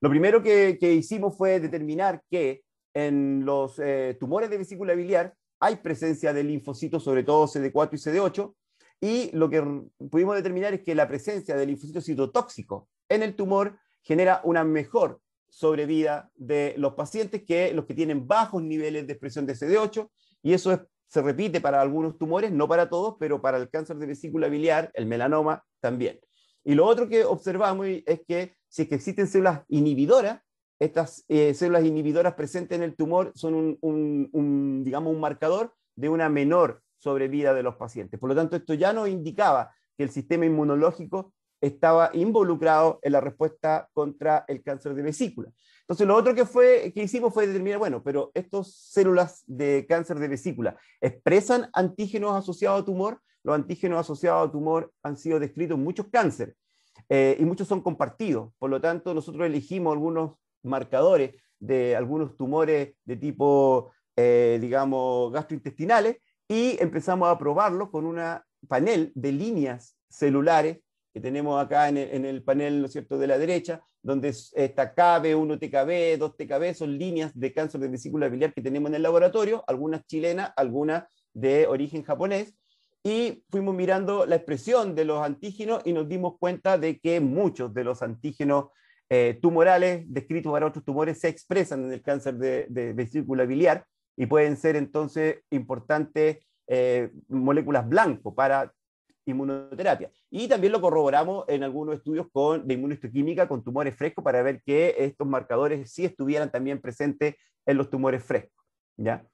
Lo primero que, hicimos fue determinar que en los eh, tumores de vesícula biliar hay presencia de linfocitos, sobre todo CD4 y CD8, y lo que pudimos determinar es que la presencia del linfocito citotóxico en el tumor genera una mejor sobrevida de los pacientes que los que tienen bajos niveles de expresión de CD8 y eso se repite para algunos tumores, no para todos, pero para el cáncer de vesícula biliar, el melanoma también. Y lo otro que observamos es que si que existen células inhibidoras, estas eh, células inhibidoras presentes en el tumor son un, digamos, un marcador de una menor sobre vida de los pacientes. Por lo tanto, esto ya no indicaba que el sistema inmunológico estaba involucrado en la respuesta contra el cáncer de vesícula. Entonces, lo otro que, fue, que hicimos fue determinar, bueno, pero estas células de cáncer de vesícula expresan antígenos asociados a tumor. Los antígenos asociados a tumor han sido descritos en muchos cánceres eh, y muchos son compartidos. Por lo tanto, nosotros elegimos algunos marcadores de algunos tumores de tipo, eh, digamos, gastrointestinales y empezamos a probarlo con un panel de líneas celulares que tenemos acá en el, panel, ¿no cierto?, de la derecha, donde está KB, 1TKB, 2TKB, son líneas de cáncer de vesícula biliar que tenemos en el laboratorio, algunas chilenas, algunas de origen japonés, y fuimos mirando la expresión de los antígenos y nos dimos cuenta de que muchos de los antígenos eh, tumorales descritos para otros tumores se expresan en el cáncer de vesícula biliar, y pueden ser entonces importantes eh, moléculas blancas para inmunoterapia. Y también lo corroboramos en algunos estudios con, de inmunohistoquímica con tumores frescos para ver que estos marcadores sí estuvieran también presentes en los tumores frescos. ¿ya?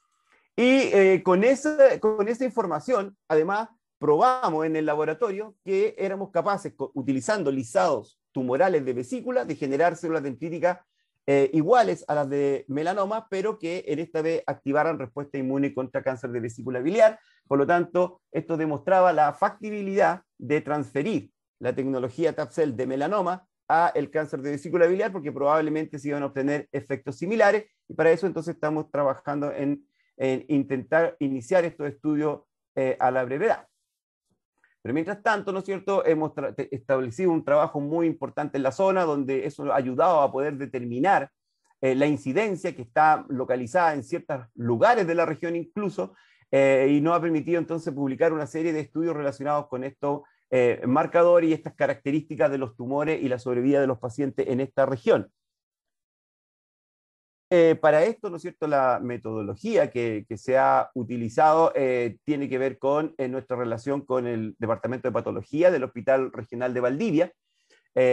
Y eh, con, esa, con esa información, además, probamos en el laboratorio que éramos capaces, utilizando lisados tumorales de vesícula, de generar células dendríticas eh, iguales a las de melanoma, pero que en esta vez activaran respuesta inmune contra cáncer de vesícula biliar. Por lo tanto, esto demostraba la factibilidad de transferir la tecnología TAPCEL de melanoma a el cáncer de vesícula biliar, porque probablemente se iban a obtener efectos similares. Y para eso entonces estamos trabajando en, intentar iniciar estos estudios eh, a la brevedad. Pero mientras tanto, ¿no es cierto?, hemos establecido un trabajo muy importante en la zona donde eso ha ayudado a poder determinar eh, la incidencia que está localizada en ciertos lugares de la región incluso, eh, y nos ha permitido entonces publicar una serie de estudios relacionados con esto eh, marcadores y estas características de los tumores y la sobrevida de los pacientes en esta región. Eh, para esto, ¿no es cierto?, la metodología que, se ha utilizado eh, tiene que ver con eh, nuestra relación con el Departamento de Patología del Hospital Regional de Valdivia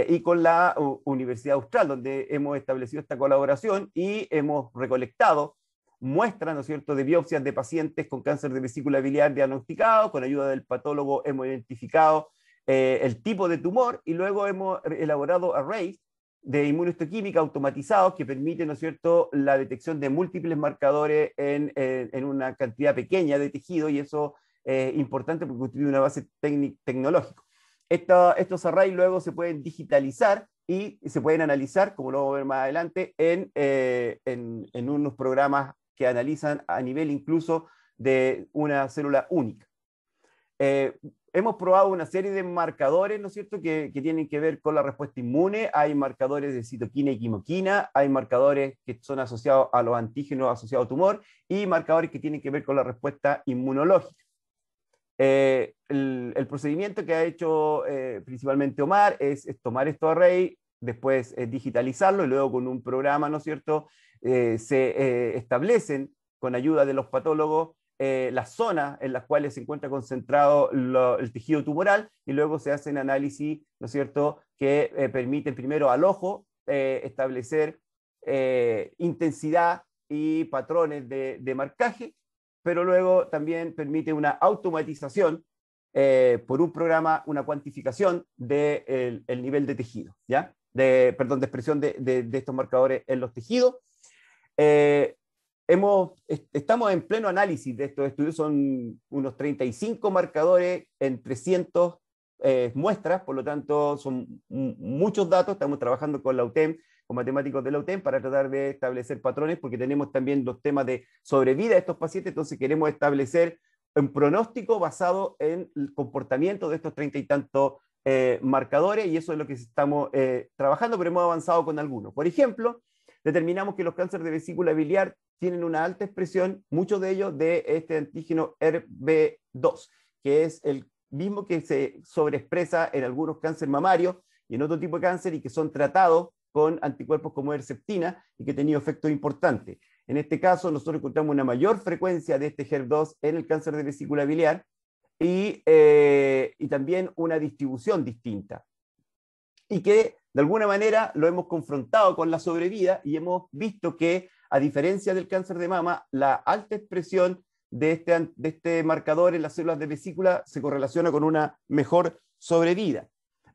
y con la Universidad Austral, donde hemos establecido esta colaboración y hemos recolectado muestras, ¿no es cierto?, de biopsias de pacientes con cáncer de vesícula biliar diagnosticado, con ayuda del patólogo hemos identificado el tipo de tumor y luego hemos elaborado arrays de inmunohistoquímica automatizados que permiten, ¿no es cierto?, la detección de múltiples marcadores eh, en, una cantidad pequeña de tejido y eso es importante porque constituye una base tecnológica. estos arrays luego se pueden digitalizar y se pueden analizar, como lo vamos a ver más adelante, en eh, unos programas que analizan a nivel incluso de una célula única. Eh, hemos probado una serie de marcadores, ¿no es cierto?, que, tienen que ver con la respuesta inmune. Hay marcadores de citoquina y quimoquina, hay marcadores que son asociados a los antígenos asociados a tumor y marcadores que tienen que ver con la respuesta inmunológica. Eh, el, procedimiento que ha hecho eh, principalmente Omar es, tomar a array, después digitalizarlo y luego con un programa, ¿no es cierto?, se establecen con ayuda de los patólogos eh, las zonas en las cuales se encuentra concentrado el tejido tumoral y luego se hacen análisis, ¿no es cierto?, que permite eh, permiten primero al ojo eh, establecer eh, intensidad y patrones de, marcaje, pero luego también permite una automatización por un programa, una cuantificación del nivel de tejido, ¿ya? De, perdón, de expresión de, estos marcadores en los tejidos estamos en pleno análisis de estos estudios, son unos 35 marcadores en 300 eh, muestras, por lo tanto son muchos datos, estamos trabajando con la UTEM, con matemáticos de la UTEM, para tratar de establecer patrones, porque tenemos también los temas de sobrevida de estos pacientes, entonces queremos establecer un pronóstico basado en el comportamiento de estos treinta y tantos eh, marcadores, y eso es lo que estamos eh, trabajando, pero hemos avanzado con algunos. Por ejemplo, determinamos que los cánceres de vesícula biliar tienen una alta expresión, muchos de ellos de este antígeno e rb 2 que es el mismo que se sobreexpresa en algunos cánceres mamarios y en otro tipo de cáncer y que son tratados con anticuerpos como herceptina y que ha tenido importante. En este caso, nosotros encontramos una mayor frecuencia de este HER2 en el cáncer de vesícula biliar y, eh, y también una distribución distinta. Y que de alguna manera lo hemos confrontado con la sobrevida y hemos visto que, a diferencia del cáncer de mama, la alta expresión de este, este marcador en las células de vesícula se correlaciona con una mejor sobrevida.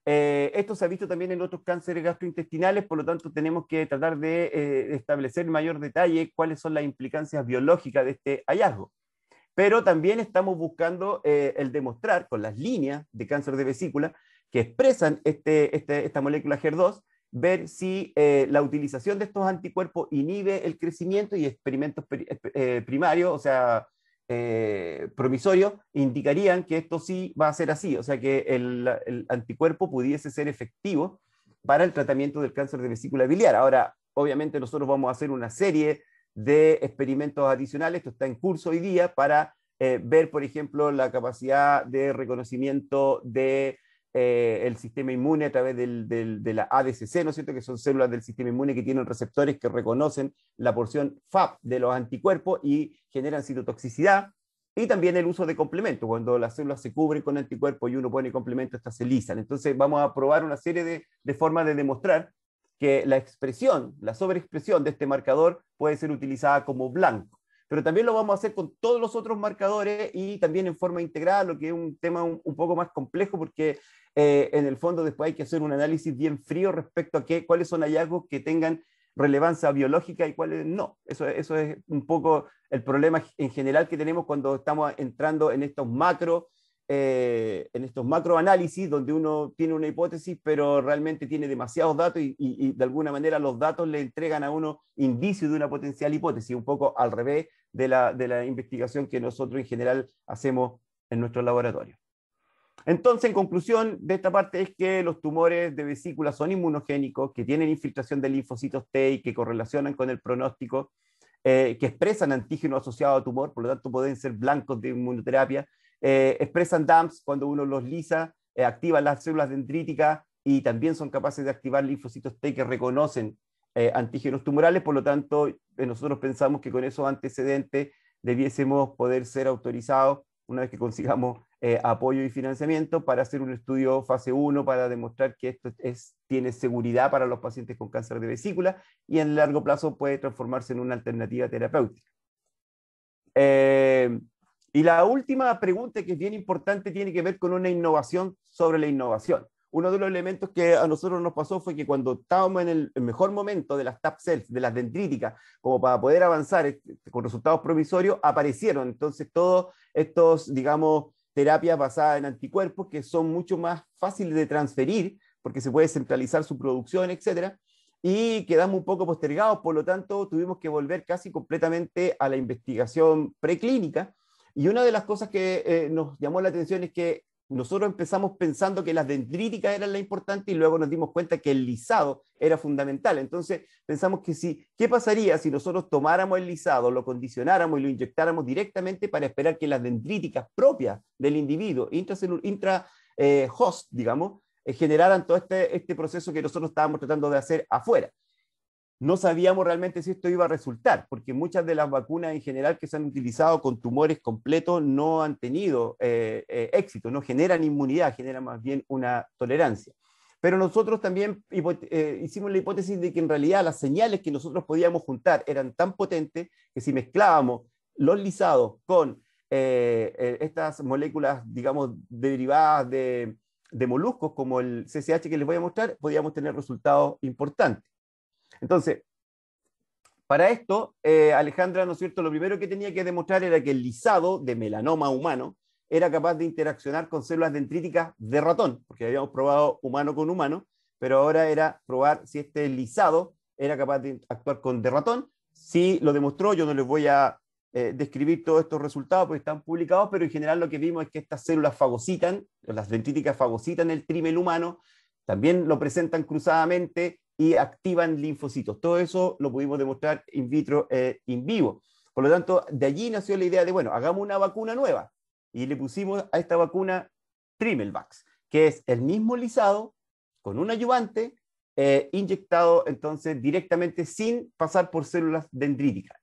Eh, esto se ha visto también en otros cánceres gastrointestinales, por lo tanto tenemos que tratar de eh, establecer en mayor detalle cuáles son las implicancias biológicas de este hallazgo. Pero también estamos buscando eh, el demostrar con las líneas de cáncer de vesícula que expresan este, este esta molécula HER2, ver si eh, la utilización de estos anticuerpos inhibe el crecimiento y experimentos eh, eh, primarios, o sea, eh, promisorios, indicarían que esto sí va a ser así, o sea, que el, anticuerpo pudiese ser efectivo para el tratamiento del cáncer de vesícula biliar. Ahora, obviamente nosotros vamos a hacer una serie de experimentos adicionales, esto está en curso hoy día, para ver, por ejemplo, la capacidad de reconocimiento de eh, el sistema inmune a través de la ADCC, ¿no es cierto? Que son células del sistema inmune que tienen receptores que reconocen la porción FAP de los anticuerpos y generan citotoxicidad. Y también el uso de complementos, cuando las células se cubren con anticuerpos y uno pone complementos, estas se lisan. Entonces vamos a probar una serie de formas de demostrar que la expresión, la sobreexpresión de este marcador puede ser utilizada como blanco pero también lo vamos a hacer con todos los otros marcadores y también en forma integral lo que es un tema un, poco más complejo porque eh, en el fondo después hay que hacer un análisis bien frío respecto a qué, cuáles son hallazgos que tengan relevancia biológica y cuáles no. Eso, eso es un poco el problema en general que tenemos cuando estamos entrando en estos macros. Eh, en estos macroanálisis, donde uno tiene una hipótesis, pero realmente tiene demasiados datos y, de alguna manera los datos le entregan a uno indicios de una potencial hipótesis, un poco al revés de la, investigación que nosotros en general hacemos en nuestro laboratorio. Entonces, en conclusión de esta parte es que los tumores de vesícula son inmunogénicos, que tienen infiltración de linfocitos T y que correlacionan con el pronóstico, eh, que expresan antígeno asociado a tumor, por lo tanto pueden ser blancos de inmunoterapia eh, expresan DAMPs cuando uno los lisa, eh, activan las células dendríticas y también son capaces de activar linfocitos T que reconocen eh, antígenos tumorales, por lo tanto eh, nosotros pensamos que con esos antecedentes debiésemos poder ser autorizados una vez que consigamos apoyo y financiamiento para hacer un estudio fase 1 para demostrar que esto es, tiene seguridad para los pacientes con cáncer de vesícula y en largo plazo puede transformarse en una alternativa terapéutica. Y la última pregunta que es bien importante tiene que ver con una innovación sobre la innovación. Uno de los elementos que a nosotros nos pasó fue que cuando estábamos en el mejor momento de las tap cells, de las dendríticas, como para poder avanzar eh, con resultados promisorios, aparecieron entonces todos estos, digamos, terapias basadas en anticuerpos que son mucho más fáciles de transferir porque se puede centralizar su producción, etcétera, y quedamos un poco postergados, por lo tanto tuvimos que volver casi completamente a la investigación preclínica, y una de las cosas que eh, nos llamó la atención es que nosotros empezamos pensando que las dendríticas eran la importante y luego nos dimos cuenta que el lisado era fundamental. Entonces pensamos que si, ¿qué pasaría si nosotros tomáramos el lisado, lo condicionáramos y lo inyectáramos directamente para esperar que las dendríticas propias del individuo, intra, eh, host, digamos, eh, generaran todo este, este proceso que nosotros estábamos tratando de hacer afuera? no sabíamos realmente si esto iba a resultar, porque muchas de las vacunas en general que se han utilizado con tumores completos no han tenido eh, eh, éxito, no generan inmunidad, generan más bien una tolerancia. Pero nosotros también eh, hicimos la hipótesis de que en realidad las señales que nosotros podíamos juntar eran tan potentes que si mezclábamos los lisados con estas moléculas, digamos, derivadas de, de moluscos como el CCH que les voy a mostrar, podíamos tener resultados importantes. Entonces, para esto, eh, Alejandra, ¿no es cierto? Lo primero que tenía que demostrar era que el lisado de melanoma humano era capaz de interaccionar con células dendríticas de ratón, porque habíamos probado humano con humano, pero ahora era probar si este lisado era capaz de actuar con de ratón. Sí lo demostró, yo no les voy a eh, describir todos estos resultados porque están publicados, pero en general lo que vimos es que estas células fagocitan, las dendríticas fagocitan el trimel humano, también lo presentan cruzadamente, y activan linfocitos. Todo eso lo pudimos demostrar in vitro, eh, in vivo. Por lo tanto, de allí nació la idea de, bueno, hagamos una vacuna nueva. Y le pusimos a esta vacuna Trimelvax, que es el mismo lisado con un ayudante eh, inyectado entonces directamente sin pasar por células dendríticas.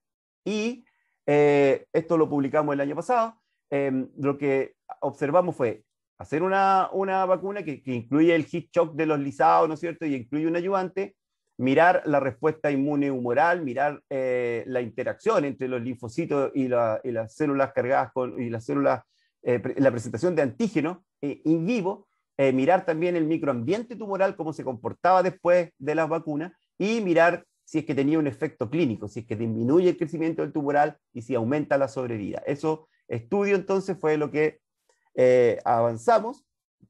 Y eh, esto lo publicamos el año pasado. Em, lo que observamos fue hacer una, vacuna que, incluye el heat shock de los lisados, ¿no es cierto? Y incluye un ayudante, mirar la respuesta inmune humoral, mirar eh, la interacción entre los linfocitos y, las células cargadas con, y las células, eh, la presentación de antígeno eh, in vivo, mirar también el microambiente tumoral, cómo se comportaba después de las vacunas, y mirar si es que tenía un efecto clínico, si es que disminuye el crecimiento del tumoral y si aumenta la sobrevida. Eso estudio entonces fue lo que eh, avanzamos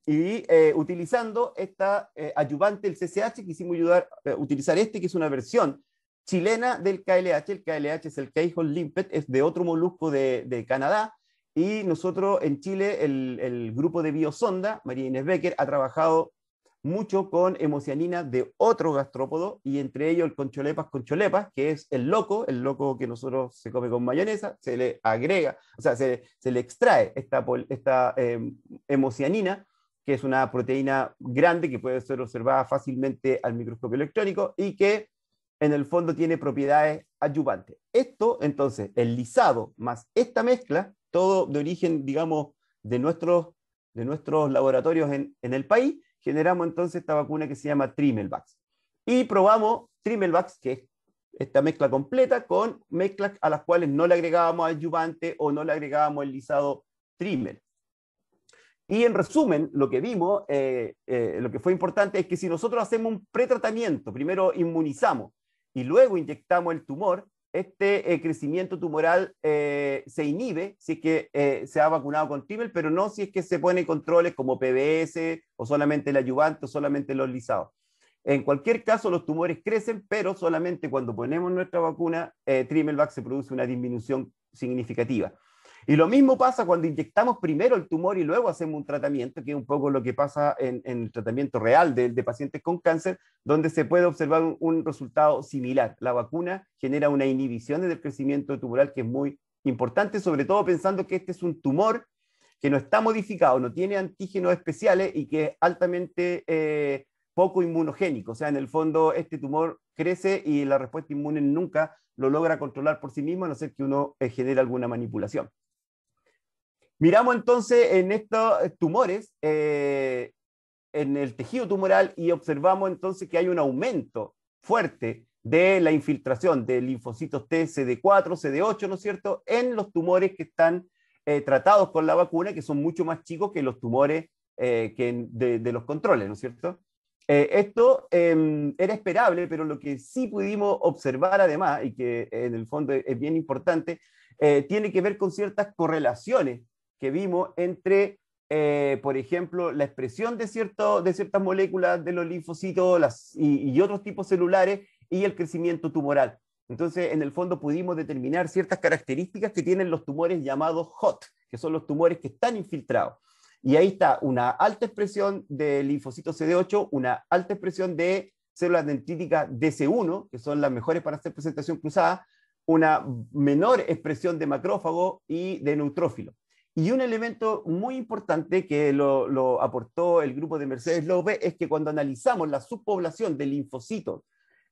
y eh, utilizando esta eh, ayudante, el CCH, quisimos ayudar, utilizar este, que es una versión chilena del KLH. El KLH es el Keihol Limpet, es de otro molusco de, Canadá. Y nosotros en Chile, el, el, grupo de biosonda, María Inés Becker, ha trabajado mucho con emocianina de otro gastrópodo y entre ellos el concholepas concholepas, que es el loco, el loco que nosotros se come con mayonesa, se le agrega, o sea, se, le extrae esta, esta em, que es una proteína grande que puede ser observada fácilmente al microscopio electrónico y que en el fondo tiene propiedades adyuvantes. Esto, entonces, el lisado más esta mezcla, todo de origen, digamos, de nuestros, laboratorios en el país, generamos entonces esta vacuna que se llama Trimelvax. Y probamos Trimelvax, que es esta mezcla completa, con mezclas a las cuales no le agregábamos adyuvante o no le agregábamos el lisado Trimel. Y en resumen, lo que vimos, eh, eh, lo que fue importante es que si nosotros hacemos un pretratamiento, primero inmunizamos y luego inyectamos el tumor, este eh, crecimiento tumoral eh, se inhibe si es que eh, se ha vacunado con Trimel, pero no si es que se ponen controles como PBS o solamente el ayudante o solamente los lisados. En cualquier caso, los tumores crecen, pero solamente cuando ponemos nuestra vacuna, Trimelvac se produce una disminución significativa. Y lo mismo pasa cuando inyectamos primero el tumor y luego hacemos un tratamiento, que es un poco lo que pasa en, el tratamiento real de, pacientes con cáncer, donde se puede observar un, resultado similar. La vacuna genera una inhibición del crecimiento tumoral que es muy importante, sobre todo pensando que este es un tumor que no está modificado, no tiene antígenos especiales y que es altamente eh, poco inmunogénico. O sea, en el fondo este tumor crece y la respuesta inmune nunca lo logra controlar por sí mismo, a no ser que uno eh, genere alguna manipulación. Miramos entonces en estos tumores, eh, en el tejido tumoral, y observamos entonces que hay un aumento fuerte de la infiltración de linfocitos T, CD4, CD8, ¿no es cierto?, en los tumores que están eh, tratados con la vacuna, que son mucho más chicos que los tumores eh, que de, los controles, ¿no es cierto? esto em, era esperable, pero lo que sí pudimos observar además, y que en el fondo es bien importante, tiene que ver con ciertas correlaciones que vimos entre, eh, por ejemplo, la expresión de, cierto, de ciertas moléculas de los linfocitos y, otros tipos celulares y el crecimiento tumoral. Entonces, en el fondo pudimos determinar ciertas características que tienen los tumores llamados HOT, que son los tumores que están infiltrados. Y ahí está una alta expresión de linfocito CD8, una alta expresión de células dendríticas DC1, que son las mejores para hacer presentación cruzada, una menor expresión de macrófago y de neutrófilo. Y un elemento muy importante que lo, aportó el grupo de Mercedes López es que cuando analizamos la subpoblación de linfocitos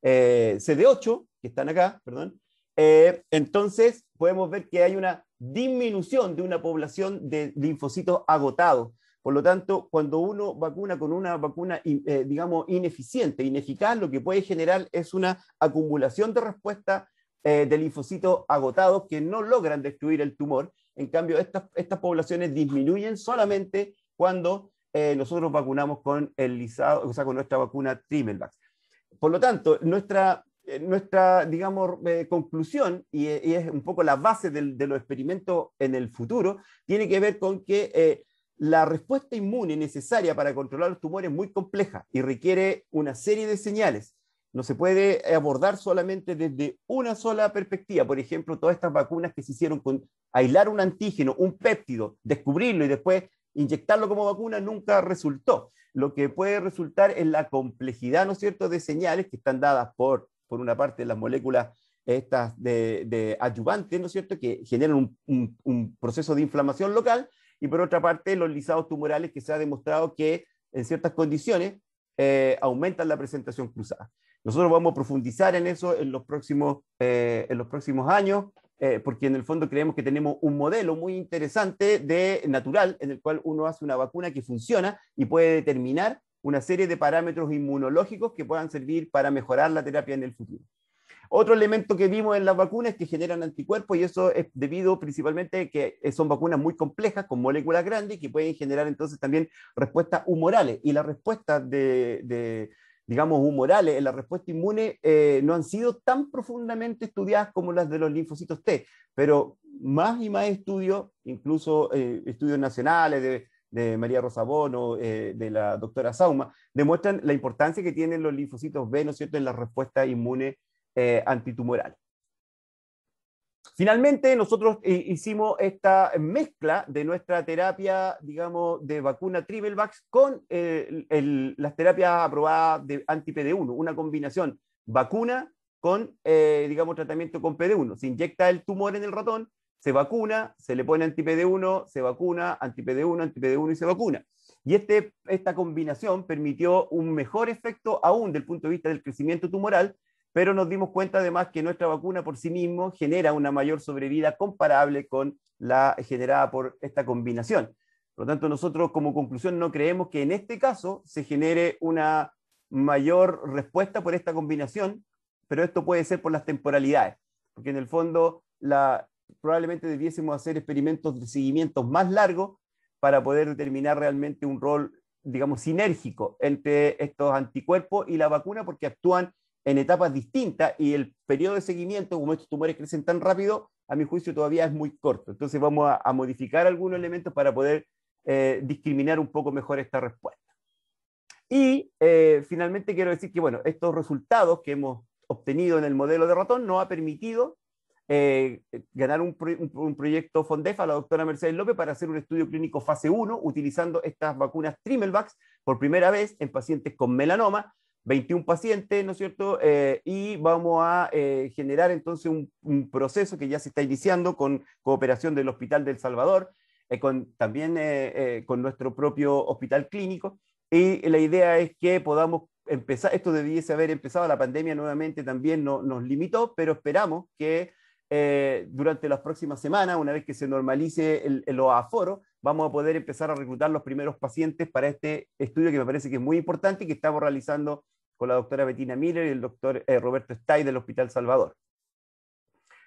eh, CD8, que están acá, perdón, eh, entonces podemos ver que hay una disminución de una población de linfocitos agotados. Por lo tanto, cuando uno vacuna con una vacuna, eh, digamos, ineficiente, ineficaz, lo que puede generar es una acumulación de respuesta de linfocitos agotados que no logran destruir el tumor en cambio, estas, poblaciones disminuyen solamente cuando eh, nosotros vacunamos con el lisado, o sea, con nuestra vacuna Trimelvax. Por lo tanto, nuestra, eh, nuestra digamos, eh, conclusión, y, es un poco la base de los experimentos en el futuro, tiene que ver con que la respuesta inmune necesaria para controlar los tumores es muy compleja y requiere una serie de señales no se puede abordar solamente desde una sola perspectiva. Por ejemplo, todas estas vacunas que se hicieron con aislar un antígeno, un péptido, descubrirlo y después inyectarlo como vacuna nunca resultó. Lo que puede resultar es la complejidad, ¿no es cierto?, de señales que están dadas por, por una parte, las moléculas estas de, de adyuvantes, ¿no es cierto?, que generan un, un proceso de inflamación local y por otra parte, los lisados tumorales que se ha demostrado que en ciertas condiciones eh, aumentan la presentación cruzada. Nosotros vamos a profundizar en eso en los próximos, eh, años, eh, porque en el fondo creemos que tenemos un modelo muy interesante de natural, en el cual uno hace una vacuna que funciona y puede determinar una serie de parámetros inmunológicos que puedan servir para mejorar la terapia en el futuro. Otro elemento que vimos en las vacunas es que generan anticuerpos y eso es debido principalmente a que eh, son vacunas muy complejas con moléculas grandes que pueden generar entonces también respuestas humorales. Y las respuestas de, digamos, humorales en la respuesta inmune eh, no han sido tan profundamente estudiadas como las de los linfocitos T, pero más y más estudios, incluso eh, estudios nacionales de, María Rosa Bono, de la doctora Sauma, demuestran la importancia que tienen los linfocitos B, ¿no cierto?, en la respuesta inmune eh, antitumoral. Finalmente, nosotros hicimos esta mezcla de nuestra terapia, digamos, de vacuna Trivelvax con eh, las terapias aprobadas de anti-PD1, una combinación vacuna con, eh, digamos, tratamiento con PD1. Se inyecta el tumor en el ratón, se vacuna, se le pone anti-PD1, se vacuna, anti-PD1, anti-PD1 y se vacuna. Y este, esta combinación permitió un mejor efecto aún del punto de vista del crecimiento tumoral pero nos dimos cuenta además que nuestra vacuna por sí mismo genera una mayor sobrevida comparable con la generada por esta combinación. Por lo tanto, nosotros como conclusión no creemos que en este caso se genere una mayor respuesta por esta combinación, pero esto puede ser por las temporalidades, porque en el fondo la, probablemente debiésemos hacer experimentos de seguimiento más largos para poder determinar realmente un rol, digamos, sinérgico entre estos anticuerpos y la vacuna, porque actúan en etapas distintas y el periodo de seguimiento, como estos tumores crecen tan rápido, a mi juicio todavía es muy corto. Entonces vamos a, modificar algunos elementos para poder eh, discriminar un poco mejor esta respuesta. Y eh, finalmente quiero decir que, bueno, estos resultados que hemos obtenido en el modelo de ratón nos ha permitido eh, ganar un, proyecto Fondefa, a la doctora Mercedes López para hacer un estudio clínico fase 1 utilizando estas vacunas Trimelvax por primera vez en pacientes con melanoma 21 pacientes, ¿no es cierto? Eh, y vamos a eh, generar entonces un, proceso que ya se está iniciando con cooperación del Hospital del Salvador, eh, con, también con nuestro propio hospital clínico. Y la idea es que podamos empezar, esto debiese haber empezado, la pandemia nuevamente también no, nos limitó, pero esperamos que durante las próximas semanas, una vez que se normalice el, el aforo, vamos a poder empezar a reclutar los primeros pacientes para este estudio que me parece que es muy importante y que estamos realizando con la doctora Bettina Miller y el doctor eh, Roberto Stay del Hospital Salvador.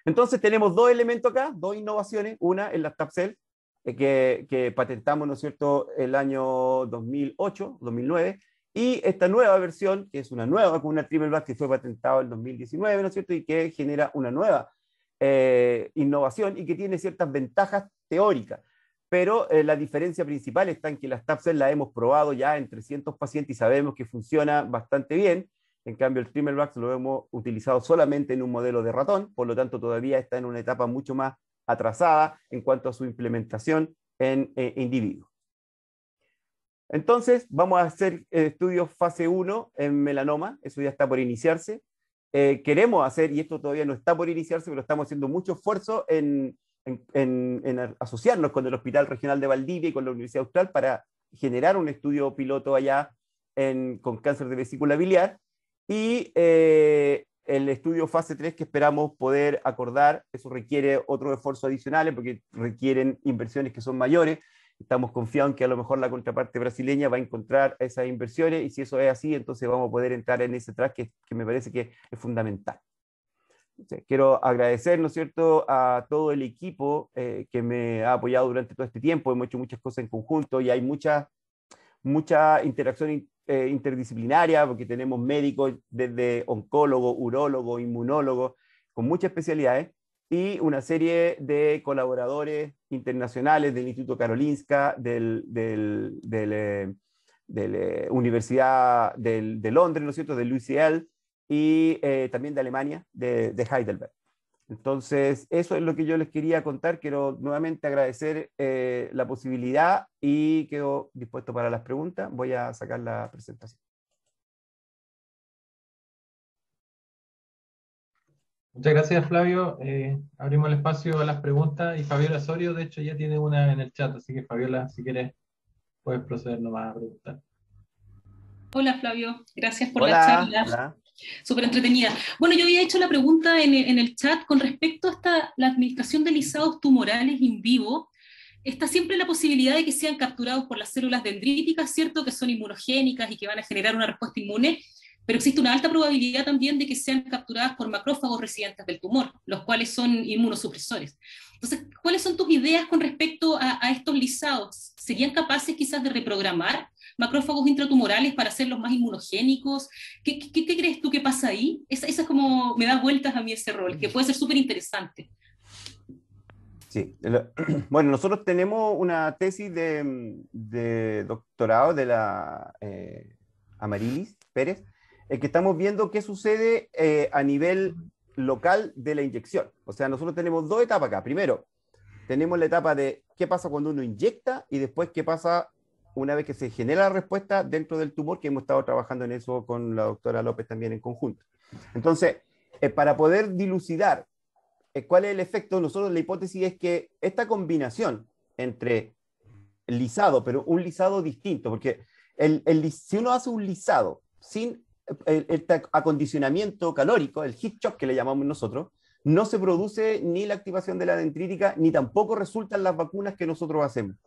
Entonces tenemos dos elementos acá, dos innovaciones, una en la Tapcel, eh, que, patentamos, ¿no es cierto?, el año 2008, 2009, y esta nueva versión, que es una nueva con una Triple que fue patentada en 2019, ¿no es cierto?, y que genera una nueva eh, innovación y que tiene ciertas ventajas teóricas pero eh, la diferencia principal está en que las Tapsen la hemos probado ya en 300 pacientes y sabemos que funciona bastante bien. En cambio, el Trimmelvax lo hemos utilizado solamente en un modelo de ratón, por lo tanto todavía está en una etapa mucho más atrasada en cuanto a su implementación en eh, individuos. Entonces, vamos a hacer eh, estudios fase 1 en melanoma, eso ya está por iniciarse. queremos hacer, y esto todavía no está por iniciarse, pero estamos haciendo mucho esfuerzo en, en, asociarnos con el Hospital Regional de Valdivia y con la Universidad Austral para generar un estudio piloto allá con cáncer de vesícula biliar y eh, el estudio fase 3 que esperamos poder acordar, eso requiere otro esfuerzo adicional porque requieren inversiones que son mayores. Estamos confiados en que a lo mejor la contraparte brasileña va a encontrar esas inversiones y si eso es así, entonces vamos a poder entrar en ese track que me parece que es fundamental. Quiero agradecer, ¿no es cierto?, a todo el equipo eh, que me ha apoyado durante todo este tiempo. Hemos hecho muchas cosas en conjunto y hay mucha, mucha interacción eh, interdisciplinaria porque tenemos médicos desde oncólogo, urólogo, inmunólogo, con muchas especialidades y una serie de colaboradores internacionales del Instituto Karolinska, de la eh, Universidad de Londres, ¿no es cierto?, del UCL y eh, también de Alemania, de, Heidelberg. Entonces, eso es lo que yo les quería contar. Quiero nuevamente agradecer eh, la posibilidad y quedo dispuesto para las preguntas. Voy a sacar la presentación. Muchas gracias, Flavio. Eh, abrimos el espacio a las preguntas y Fabiola Sorio, de hecho, ya tiene una en el chat, así que Fabiola, si quieres, puedes proceder nomás a preguntar. Hola, Flavio. Gracias por la charla. Hola. Súper entretenida. Bueno, yo había hecho la pregunta en el, chat con respecto a la administración de lisados tumorales in vivo. Está siempre la posibilidad de que sean capturados por las células dendríticas, ¿cierto? Que son inmunogénicas y que van a generar una respuesta inmune, pero existe una alta probabilidad también de que sean capturadas por macrófagos residentes del tumor, los cuales son inmunosupresores. Entonces, ¿cuáles son tus ideas con respecto a, a estos lisados? ¿Serían capaces quizás de reprogramar macrófagos intratumorales para hacerlos más inmunogénicos. ¿Qué, crees tú que pasa ahí? Esa, es como, me da vueltas a mí ese rol, que puede ser súper interesante. Sí, bueno, nosotros tenemos una tesis de, doctorado de la eh, Amarilis Pérez, en que estamos viendo qué sucede eh, a nivel local de la inyección. O sea, nosotros tenemos dos etapas acá. Primero, tenemos la etapa de qué pasa cuando uno inyecta y después qué pasa una vez que se genera la respuesta dentro del tumor, que hemos estado trabajando en eso con la doctora López también en conjunto. Entonces, eh, para poder dilucidar eh, cuál es el efecto, nosotros la hipótesis es que esta combinación entre lisado, pero un lisado distinto, porque el, si uno hace un lisado sin eh, el, acondicionamiento calórico, el heat shock que le llamamos nosotros, no se produce ni la activación de la dendrítica, ni tampoco resultan las vacunas que nosotros hacemos.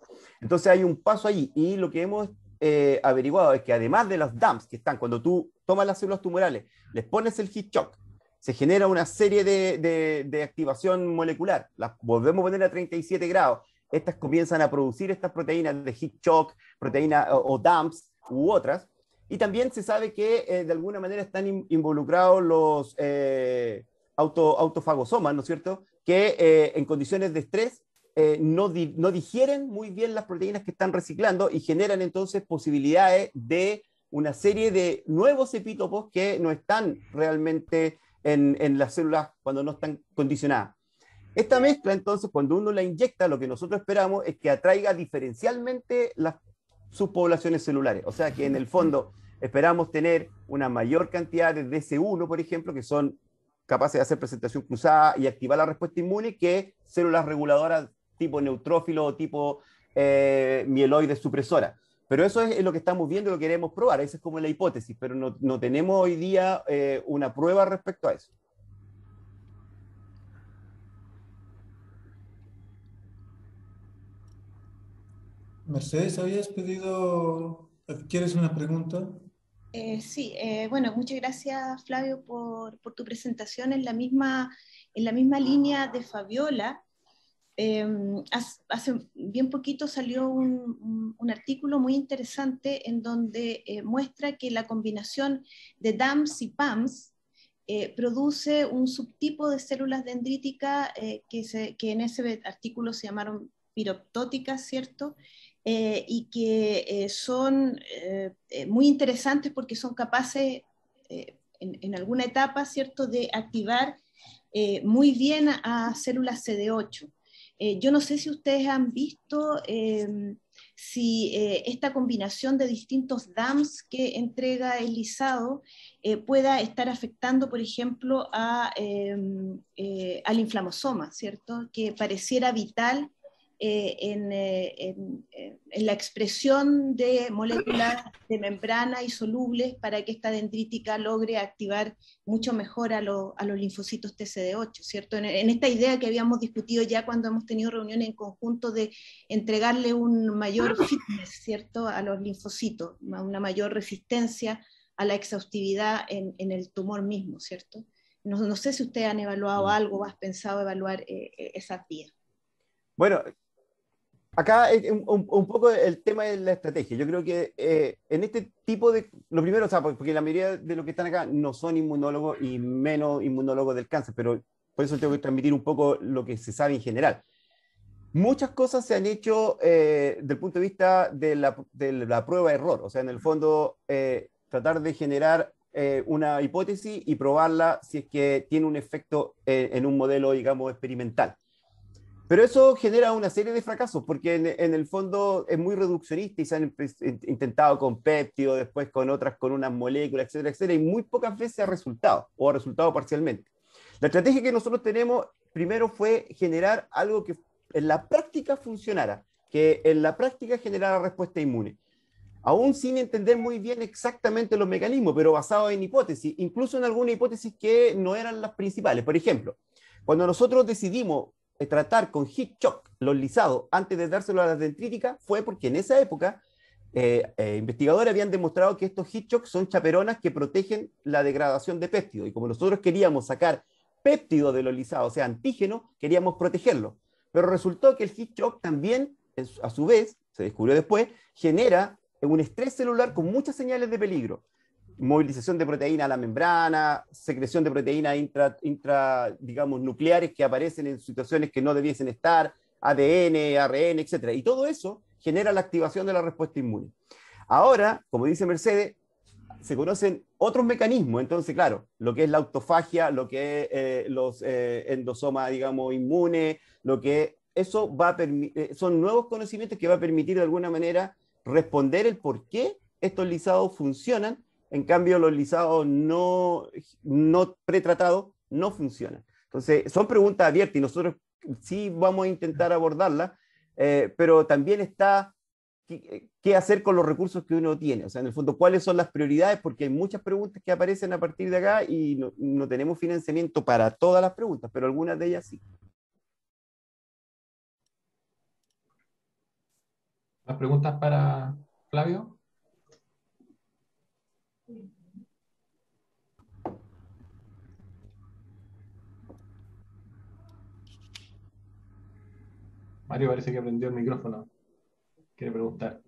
Entonces hay un paso allí y lo que hemos eh, averiguado es que además de las DAMPs que están, cuando tú tomas las células tumorales, les pones el heat shock, se genera una serie de, de, activación molecular, las volvemos a poner a 37 grados, estas comienzan a producir estas proteínas de heat shock, proteínas o, Dams DAMPs u otras, y también se sabe que eh, de alguna manera están involucrados los... Eh, auto, autofagosomas, ¿no es cierto?, que eh, en condiciones de estrés eh, no, digieren muy bien las proteínas que están reciclando y generan entonces posibilidades de una serie de nuevos epítopos que no están realmente en, en las células cuando no están condicionadas. Esta mezcla, entonces, cuando uno la inyecta, lo que nosotros esperamos es que atraiga diferencialmente las subpoblaciones celulares. O sea que en el fondo esperamos tener una mayor cantidad de DC1, por ejemplo, que son capaces de hacer presentación cruzada y activar la respuesta inmune que células reguladoras tipo neutrófilo o tipo eh, mieloides supresora. Pero eso es lo que estamos viendo y lo queremos probar. Esa es como la hipótesis, pero no, tenemos hoy día eh, una prueba respecto a eso. Mercedes, ¿habías pedido, quieres una pregunta? Eh, sí, eh, bueno, muchas gracias Flavio por, tu presentación en la misma, en la misma línea de Fabiola. Em, hace bien poquito salió un, artículo muy interesante en donde eh, muestra que la combinación de DAMS y PAMS produce un subtipo de células dendríticas que, en ese artículo se llamaron piroptóticas, ¿cierto? Eh, y que eh, son eh, muy interesantes porque son capaces en, alguna etapa, ¿cierto?, de activar muy bien a, células CD8. yo no sé si ustedes han visto si esta combinación de distintos DAMs que entrega el lisado pueda estar afectando, por ejemplo, al inflamosoma, ¿cierto? Que pareciera vital eh, eh, eh, en, la expresión de moléculas de membrana y solubles para que esta dendrítica logre activar mucho mejor a, a los linfocitos TCD8, ¿cierto? En, esta idea que habíamos discutido ya cuando hemos tenido reuniones en conjunto de entregarle un mayor fitness, ¿cierto?, a los linfocitos, una mayor resistencia a la exhaustividad en, el tumor mismo, ¿cierto? No, no, sé si ustedes han evaluado mm. algo o has pensado evaluar esas vías. Bueno, acá un, un, poco el tema de la estrategia. Yo creo que eh, en este tipo de... Lo primero, o sea, porque la mayoría de los que están acá no son inmunólogos y menos inmunólogos del cáncer, pero por eso tengo que transmitir un poco lo que se sabe en general. Muchas cosas se han hecho eh, desde el punto de vista de la, de la prueba-error, o sea, en el fondo, eh, tratar de generar eh, una hipótesis y probarla si es que tiene un efecto en un modelo, digamos, experimental. Pero eso genera una serie de fracasos, porque en, el fondo es muy reduccionista y se han intentado con péptido, después con otras, con unas moléculas, etcétera, etcétera, y muy pocas veces ha resultado, o ha resultado parcialmente. La estrategia que nosotros tenemos primero fue generar algo que en la práctica funcionara, que en la práctica generara respuesta inmune. Aún sin entender muy bien exactamente los mecanismos, pero basado en hipótesis, incluso en algunas hipótesis que no eran las principales. Por ejemplo, cuando nosotros decidimos tratar con heat shock los lisados antes de dárselo a la dentrítica fue porque en esa época eh, eh, investigadores habían demostrado que estos heat shock son chaperonas que protegen la degradación de péptido. Y como nosotros queríamos sacar péptido de los lisados, o sea, antígeno queríamos protegerlo. Pero resultó que el heat shock también, a su vez, se descubrió después, genera un estrés celular con muchas señales de peligro movilización de proteína a la membrana, secreción de proteína intra, digamos, nucleares que aparecen en situaciones que no debiesen estar, ADN, ARN, etc. Y todo eso genera la activación de la respuesta inmune. Ahora, como dice Mercedes, se conocen otros mecanismos, entonces, claro, lo que es la autofagia, lo que es eh, los eh, endosomas, digamos, inmunes, lo que eso va a eh, son nuevos conocimientos que va a permitir de alguna manera responder el por qué estos lisados funcionan en cambio, los lisados no, no pretratados no funcionan. Entonces, son preguntas abiertas y nosotros sí vamos a intentar abordarlas, eh, pero también está qué, hacer con los recursos que uno tiene. O sea, en el fondo, cuáles son las prioridades, porque hay muchas preguntas que aparecen a partir de acá y no, no tenemos financiamiento para todas las preguntas, pero algunas de ellas sí. ¿Las preguntas para Flavio? Mario parece que aprendió el micrófono. Quiere preguntar.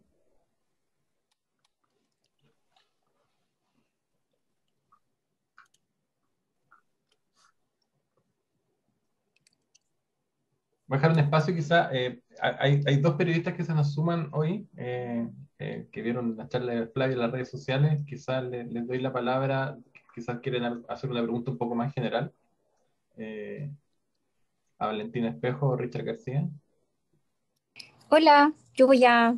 Voy a Bajar un espacio, quizá. Eh, hay, dos periodistas que se nos suman hoy, eh, eh, que vieron la charla de Flavio en las redes sociales. Quizás les doy la palabra, quizás quieren hacer una pregunta un poco más general. a Valentina Espejo, Richard García. Hola, yo voy a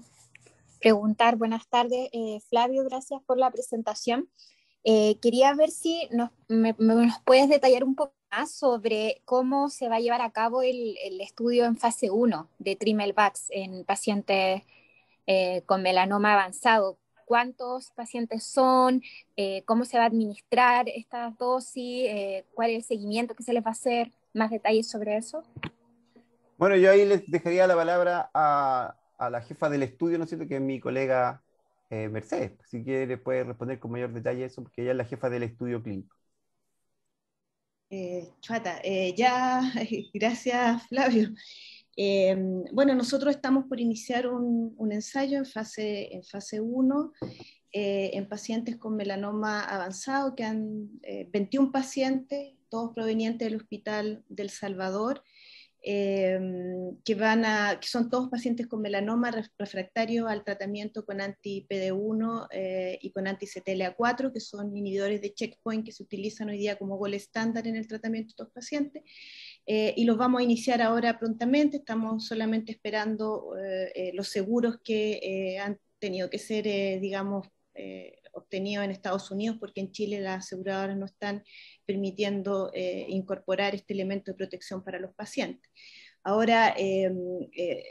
preguntar, buenas tardes, eh, Flavio, gracias por la presentación. Eh, quería ver si nos, puedes detallar un poco más sobre cómo se va a llevar a cabo el, estudio en fase 1 de Trimelvax en pacientes eh, con melanoma avanzado. ¿Cuántos pacientes son? ¿Cómo se va a administrar esta dosis? ¿Cuál es el seguimiento que se les va a hacer? ¿Más detalles sobre eso? Bueno, yo ahí les dejaría la palabra a, la jefa del estudio, ¿no es cierto?, que es mi colega eh, Mercedes. Si quiere, puede responder con mayor detalle eso, porque ella es la jefa del estudio clínico. Eh, Chuata, eh, ya, gracias Flavio. Eh, bueno, nosotros estamos por iniciar un, ensayo en fase, en fase 1 en pacientes con melanoma avanzado, que han 21 pacientes, todos provenientes del Hospital del Salvador, Em, que, van a, que son todos pacientes con melanoma refractario al tratamiento con anti-PD1 eh, y con anti-CTLA4, que son inhibidores de checkpoint que se utilizan hoy día como gol estándar en el tratamiento de estos pacientes. Eh, y los vamos a iniciar ahora prontamente, estamos solamente esperando eh, los seguros que han tenido que ser, digamos, obtenido en Estados Unidos, porque en Chile las aseguradoras no están permitiendo eh, incorporar este elemento de protección para los pacientes. Ahora, em, eh,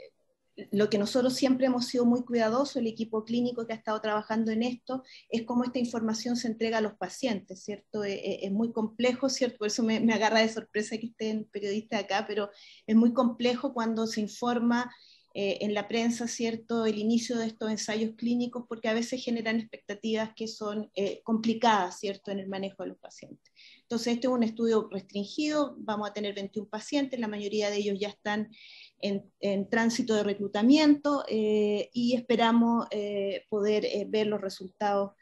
lo que nosotros siempre hemos sido muy cuidadosos, el equipo clínico que ha estado trabajando en esto, es cómo esta información se entrega a los pacientes, ¿cierto? Eh, es, muy complejo, ¿cierto? Por eso me, me, agarra de sorpresa que estén periodistas acá, pero es muy complejo cuando se informa eh, en la prensa, ¿cierto?, el inicio de estos ensayos clínicos, porque a veces generan expectativas que son eh, complicadas, ¿cierto?, en el manejo de los pacientes. Entonces, este es un estudio restringido, vamos a tener 21 pacientes, la mayoría de ellos ya están en, tránsito de reclutamiento eh, y esperamos poder ver los resultados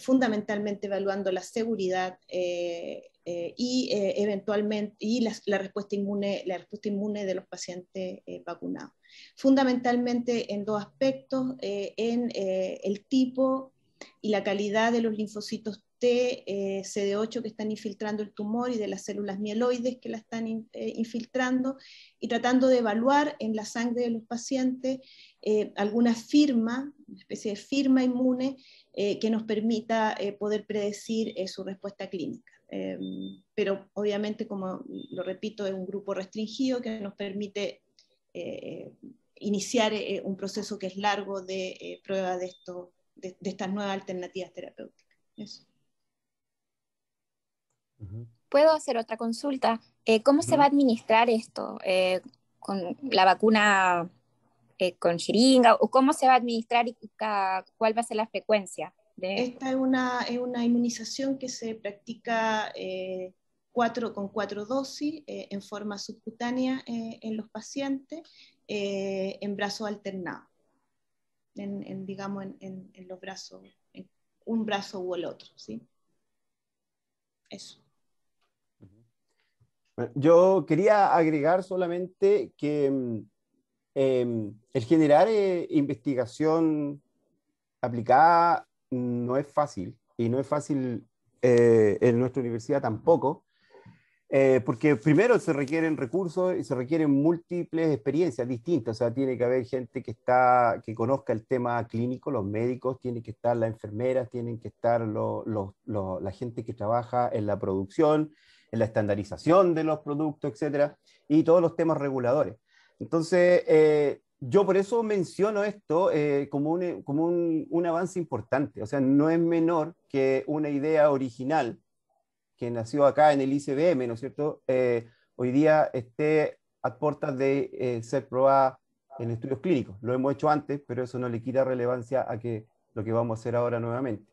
fundamentalmente evaluando la seguridad y eventualmente y respuesta inmune, la respuesta inmune de los pacientes vacunados fundamentalmente en dos aspectos, eh, en eh, el tipo y la calidad de los linfocitos T, eh, CD8 que están infiltrando el tumor y de las células mieloides que la están infiltrando, y tratando de evaluar en la sangre de los pacientes alguna firma, una especie de firma inmune que nos permita poder predecir su respuesta clínica. pero obviamente, como lo repito, es un grupo restringido que nos permite eh, iniciar eh, un proceso que es largo de eh, prueba de, esto, de, estas nuevas alternativas terapéuticas. ¿Puedo hacer otra consulta? ¿Cómo se va a administrar esto? ¿Con la vacuna con jeringa? ¿O cómo se va a administrar y cuál va a ser la frecuencia? Esta es una, inmunización que se practica cuatro, con cuatro dosis eh, en forma subcutánea eh, en los pacientes, eh, en brazo alternado, digamos en, los brazos, en un brazo u el otro. ¿sí? Eso. yo quería agregar solamente que mm, em, el generar investigación aplicada no es fácil y no es fácil en nuestra universidad tampoco eh, porque primero se requieren recursos y se requieren múltiples experiencias distintas, o sea, tiene que haber gente que, está, que conozca el tema clínico, los médicos, tiene que estar las enfermeras, tienen que estar la gente que trabaja en la producción, en la estandarización de los productos, etcétera, y todos los temas reguladores. Entonces, eh, yo por eso menciono esto eh, como, como un avance importante, o sea, no es menor que una idea original que nació acá en el ICBM, ¿no es cierto?, eh, hoy día esté a puertas de eh, ser probada en estudios clínicos. Lo hemos hecho antes, pero eso no le quita relevancia a que lo que vamos a hacer ahora nuevamente.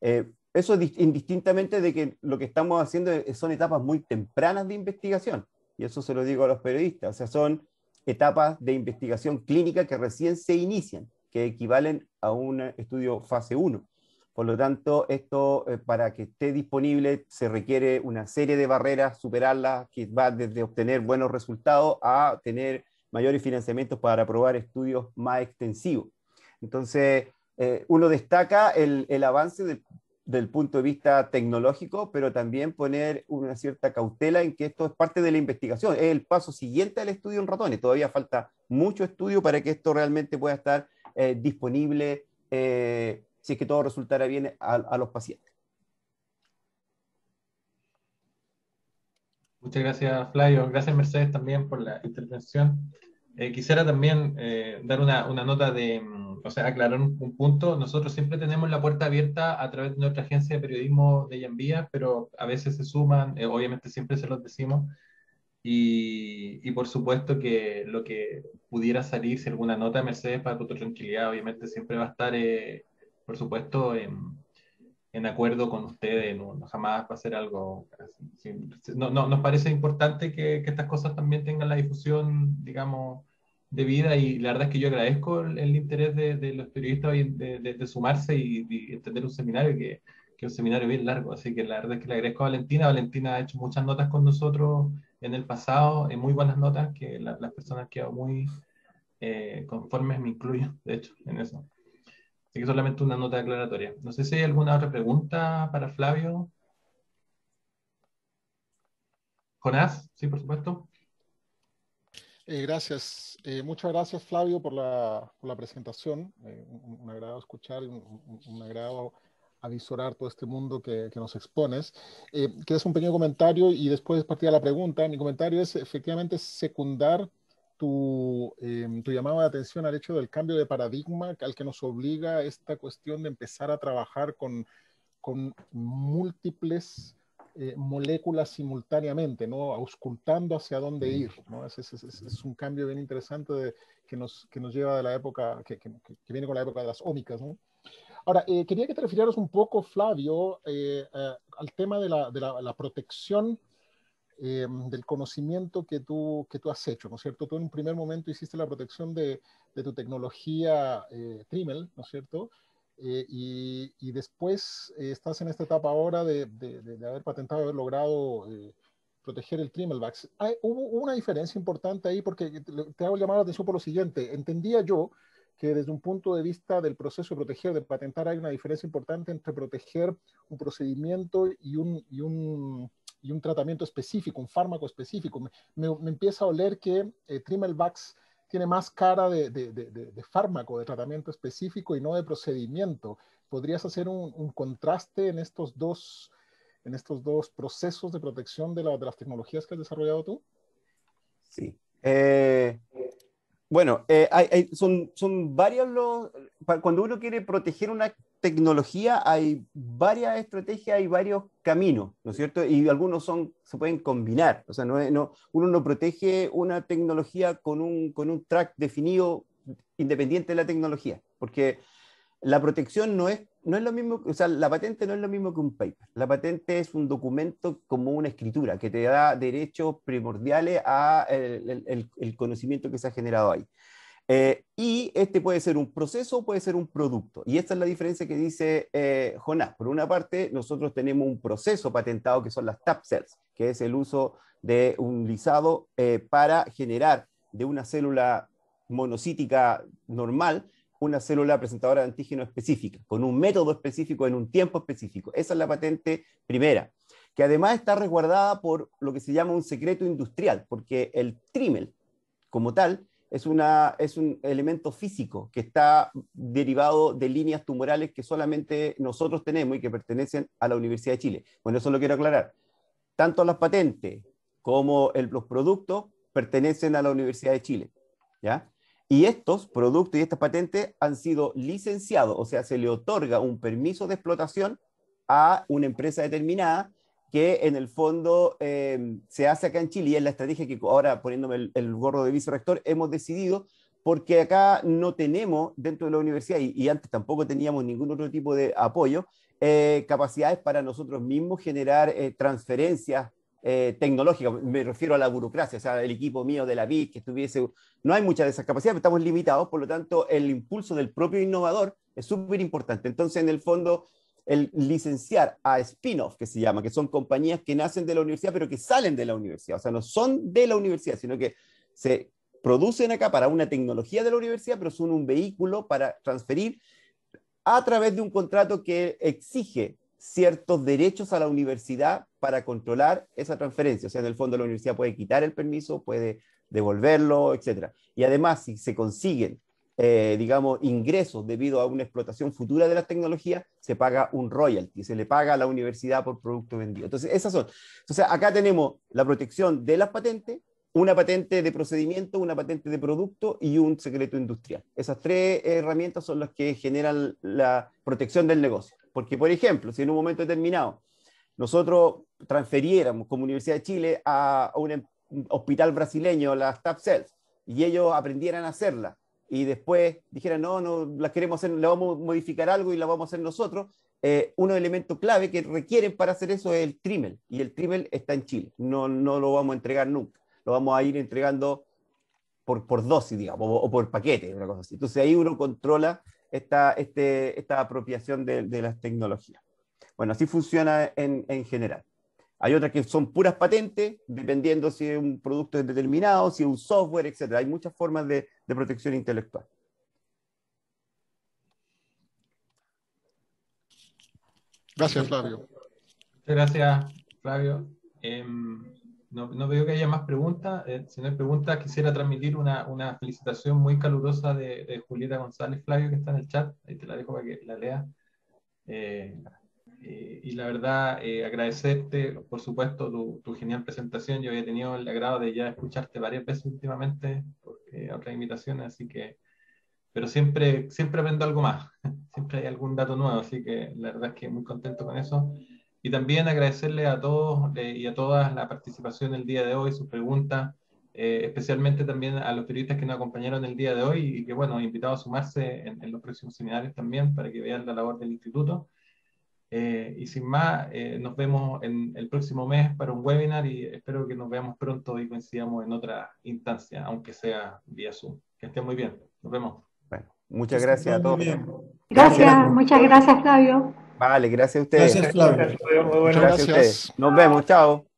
Eh, eso indistintamente de que lo que estamos haciendo son etapas muy tempranas de investigación, y eso se lo digo a los periodistas, o sea, son etapas de investigación clínica que recién se inician, que equivalen a un estudio fase 1. Por lo tanto, esto eh, para que esté disponible se requiere una serie de barreras, superarlas, que va desde obtener buenos resultados a tener mayores financiamientos para aprobar estudios más extensivos. Entonces, eh, uno destaca el, el avance del, del punto de vista tecnológico, pero también poner una cierta cautela en que esto es parte de la investigación, es el paso siguiente al estudio en ratones. Todavía falta mucho estudio para que esto realmente pueda estar eh, disponible si es que todo resultara bien a, los pacientes. Muchas gracias, Flavio. Gracias, Mercedes, también por la intervención. Eh, quisiera también eh, dar una, una, nota de, mm, o sea, aclarar un, punto. Nosotros siempre tenemos la puerta abierta a través de nuestra agencia de periodismo de Yenvía, pero a veces se suman, eh, obviamente siempre se los decimos. Y, y, por supuesto que lo que pudiera salir, si alguna nota de Mercedes para tu tranquilidad, obviamente siempre va a estar por supuesto, en, acuerdo con ustedes, no, jamás va a ser algo así. No, nos parece importante que, estas cosas también tengan la difusión, digamos, de vida y la verdad es que yo agradezco el, interés de, los periodistas de, de, sumarse y, entender un seminario que, es un seminario bien largo, así que la verdad es que le agradezco a Valentina, Valentina ha hecho muchas notas con nosotros en el pasado, en muy buenas notas, que las personas han quedado muy eh, conformes, me incluyo, de hecho, en eso. Así que solamente una nota aclaratoria. No sé si hay alguna otra pregunta para Flavio. Jonás, sí, por supuesto. Eh, gracias. Eh, muchas gracias, Flavio, por la, presentación. Eh, un, agrado escuchar, un, un, agrado avisorar todo este mundo que, nos expones. Eh, quieres un pequeño comentario y después partir a la pregunta. Mi comentario es efectivamente secundar tu, eh, tu, de atención al hecho del cambio de paradigma al que nos obliga esta cuestión de empezar a trabajar con, con múltiples eh, moléculas simultáneamente, ¿no? auscultando hacia dónde ir. ¿no? Es, un cambio bien interesante de, que, nos, que, nos, lleva de la época, que, que, viene con la época de las ómicas. ¿no? Ahora, eh, quería que te refirieras un poco, Flavio, eh, al tema de la, de la protección Em, del conocimiento que tú, que tú has hecho, ¿no es cierto? Tú en un primer momento hiciste la protección de, tu tecnología eh, Trimel, ¿no es cierto? Eh, y, después eh, estás en esta etapa ahora de, haber patentado, haber logrado proteger el Trimelvax. Hubo una diferencia importante ahí porque te hago llamar la atención por lo siguiente. Entendía yo que desde un punto de vista del proceso de proteger, de patentar, hay una diferencia importante entre proteger un procedimiento y un, y un un tratamiento específico, un fármaco específico. Me, empieza a oler que eh, Trimelvax tiene más cara de, fármaco, de tratamiento específico y no de procedimiento. ¿Podrías hacer un, contraste en estos, dos, en estos dos procesos de protección de, las tecnologías que has desarrollado tú? Sí. Eh, bueno, eh, hay, son, son varios los... Cuando uno quiere proteger una tecnología hay varias estrategias, hay varios caminos, ¿no es cierto? Y algunos son, se pueden combinar, o sea, no, no, uno no protege una tecnología con un, con un track definido independiente de la tecnología, porque la protección no es no es lo mismo, o la patente no es lo mismo que un paper. La patente es un documento como una escritura que te da derechos primordiales a el, conocimiento que se ha generado ahí. Eh, y este puede ser un proceso, o puede ser un producto. Y esta es la diferencia que dice eh, Jonás. Por una parte, nosotros tenemos un proceso patentado que son las tap cells, que es el uso de un lisado eh, para generar de una célula monocítica normal una célula presentadora de antígeno específica, con un método específico en un tiempo específico. Esa es la patente primera, que además está resguardada por lo que se llama un secreto industrial, porque el trimel, como tal, es, una, es un elemento físico que está derivado de líneas tumorales que solamente nosotros tenemos y que pertenecen a la Universidad de Chile. Bueno, eso lo quiero aclarar. Tanto las patentes como los productos pertenecen a la Universidad de Chile. ¿Ya? Y estos productos y estas patentes han sido licenciados, o sea, se le otorga un permiso de explotación a una empresa determinada que en el fondo em, se hace acá en Chile y es la estrategia que ahora poniéndome el, gorro de vicerrector hemos decidido porque acá no tenemos dentro de la universidad y, antes tampoco teníamos ningún otro tipo de apoyo, eh, capacidades para nosotros mismos generar eh, transferencias eh, tecnológica, me refiero a la burocracia, o sea, el equipo mío de la BIC que estuviese, no hay muchas de esas capacidades, estamos limitados, por lo tanto, el impulso del propio innovador es súper importante. Entonces, en el fondo, el licenciar a spin-off, que se llama, que son compañías que nacen de la universidad, pero que salen de la universidad, o sea, no son de la universidad, sino que se producen acá para una tecnología de la universidad, pero son un vehículo para transferir a través de un contrato que exige ciertos derechos a la universidad para controlar esa transferencia. O sea, en el fondo la universidad puede quitar el permiso, puede devolverlo, etc. Y además, si se consiguen, eh, digamos, ingresos debido a una explotación futura de las tecnologías, se paga un royalty, se le paga a la universidad por producto vendido. Entonces, esas son. Entonces, acá tenemos la protección de las patentes, una patente de procedimiento, una patente de producto y un secreto industrial. Esas tres herramientas son las que generan la protección del negocio. Porque, por ejemplo, si en un momento determinado nosotros transferiéramos como Universidad de Chile a em, un hospital brasileño las TAP cells y ellos aprendieran a hacerla, y después dijeran, no, no, las queremos hacer, le vamos a modificar algo y la vamos a hacer nosotros, eh, uno elemento clave que requieren para hacer eso es el trimel, y el trimel está en Chile, no, no lo vamos a entregar nunca, lo vamos a ir entregando por, por dosis, digamos, o, o por paquete, una cosa así. Entonces ahí uno controla esta, este, esta apropiación de, las tecnologías. Bueno, así funciona en, general. Hay otras que son puras patentes, dependiendo si un producto es determinado, si es un software, etc. Hay muchas formas de, protección intelectual. Gracias, Flavio. Gracias, Flavio. Em, no, veo que haya más preguntas. Eh, si no hay preguntas, quisiera transmitir una, felicitación muy calurosa de, de, Julieta González Flavio, que está en el chat. Ahí te la dejo para que la leas. Eh, eh, y la verdad, agradecerte, por supuesto, tu, genial presentación. Yo había tenido el agrado de ya escucharte varias veces últimamente, porque otras invitaciones, así que. Pero siempre, siempre aprendo algo más. siempre hay algún dato nuevo, así que la verdad es que muy contento con eso. Y también agradecerle a todos y a todas la participación el día de hoy, sus preguntas, eh, especialmente también a los periodistas que nos acompañaron el día de hoy y que, bueno, invitado a sumarse en, los próximos seminarios también para que vean la labor del instituto. Eh, y sin más, eh, nos vemos en el próximo mes para un webinar y espero que nos veamos pronto y coincidamos en otra instancia, aunque sea vía Zoom. Que estén muy bien. Nos vemos. Bueno, muchas gracias a todos. Gracias, gracias. muchas gracias, Fabio. Vale, gracias a ustedes. Gracias, Flavio. Gracias, gracias a ustedes. Nos vemos, chao.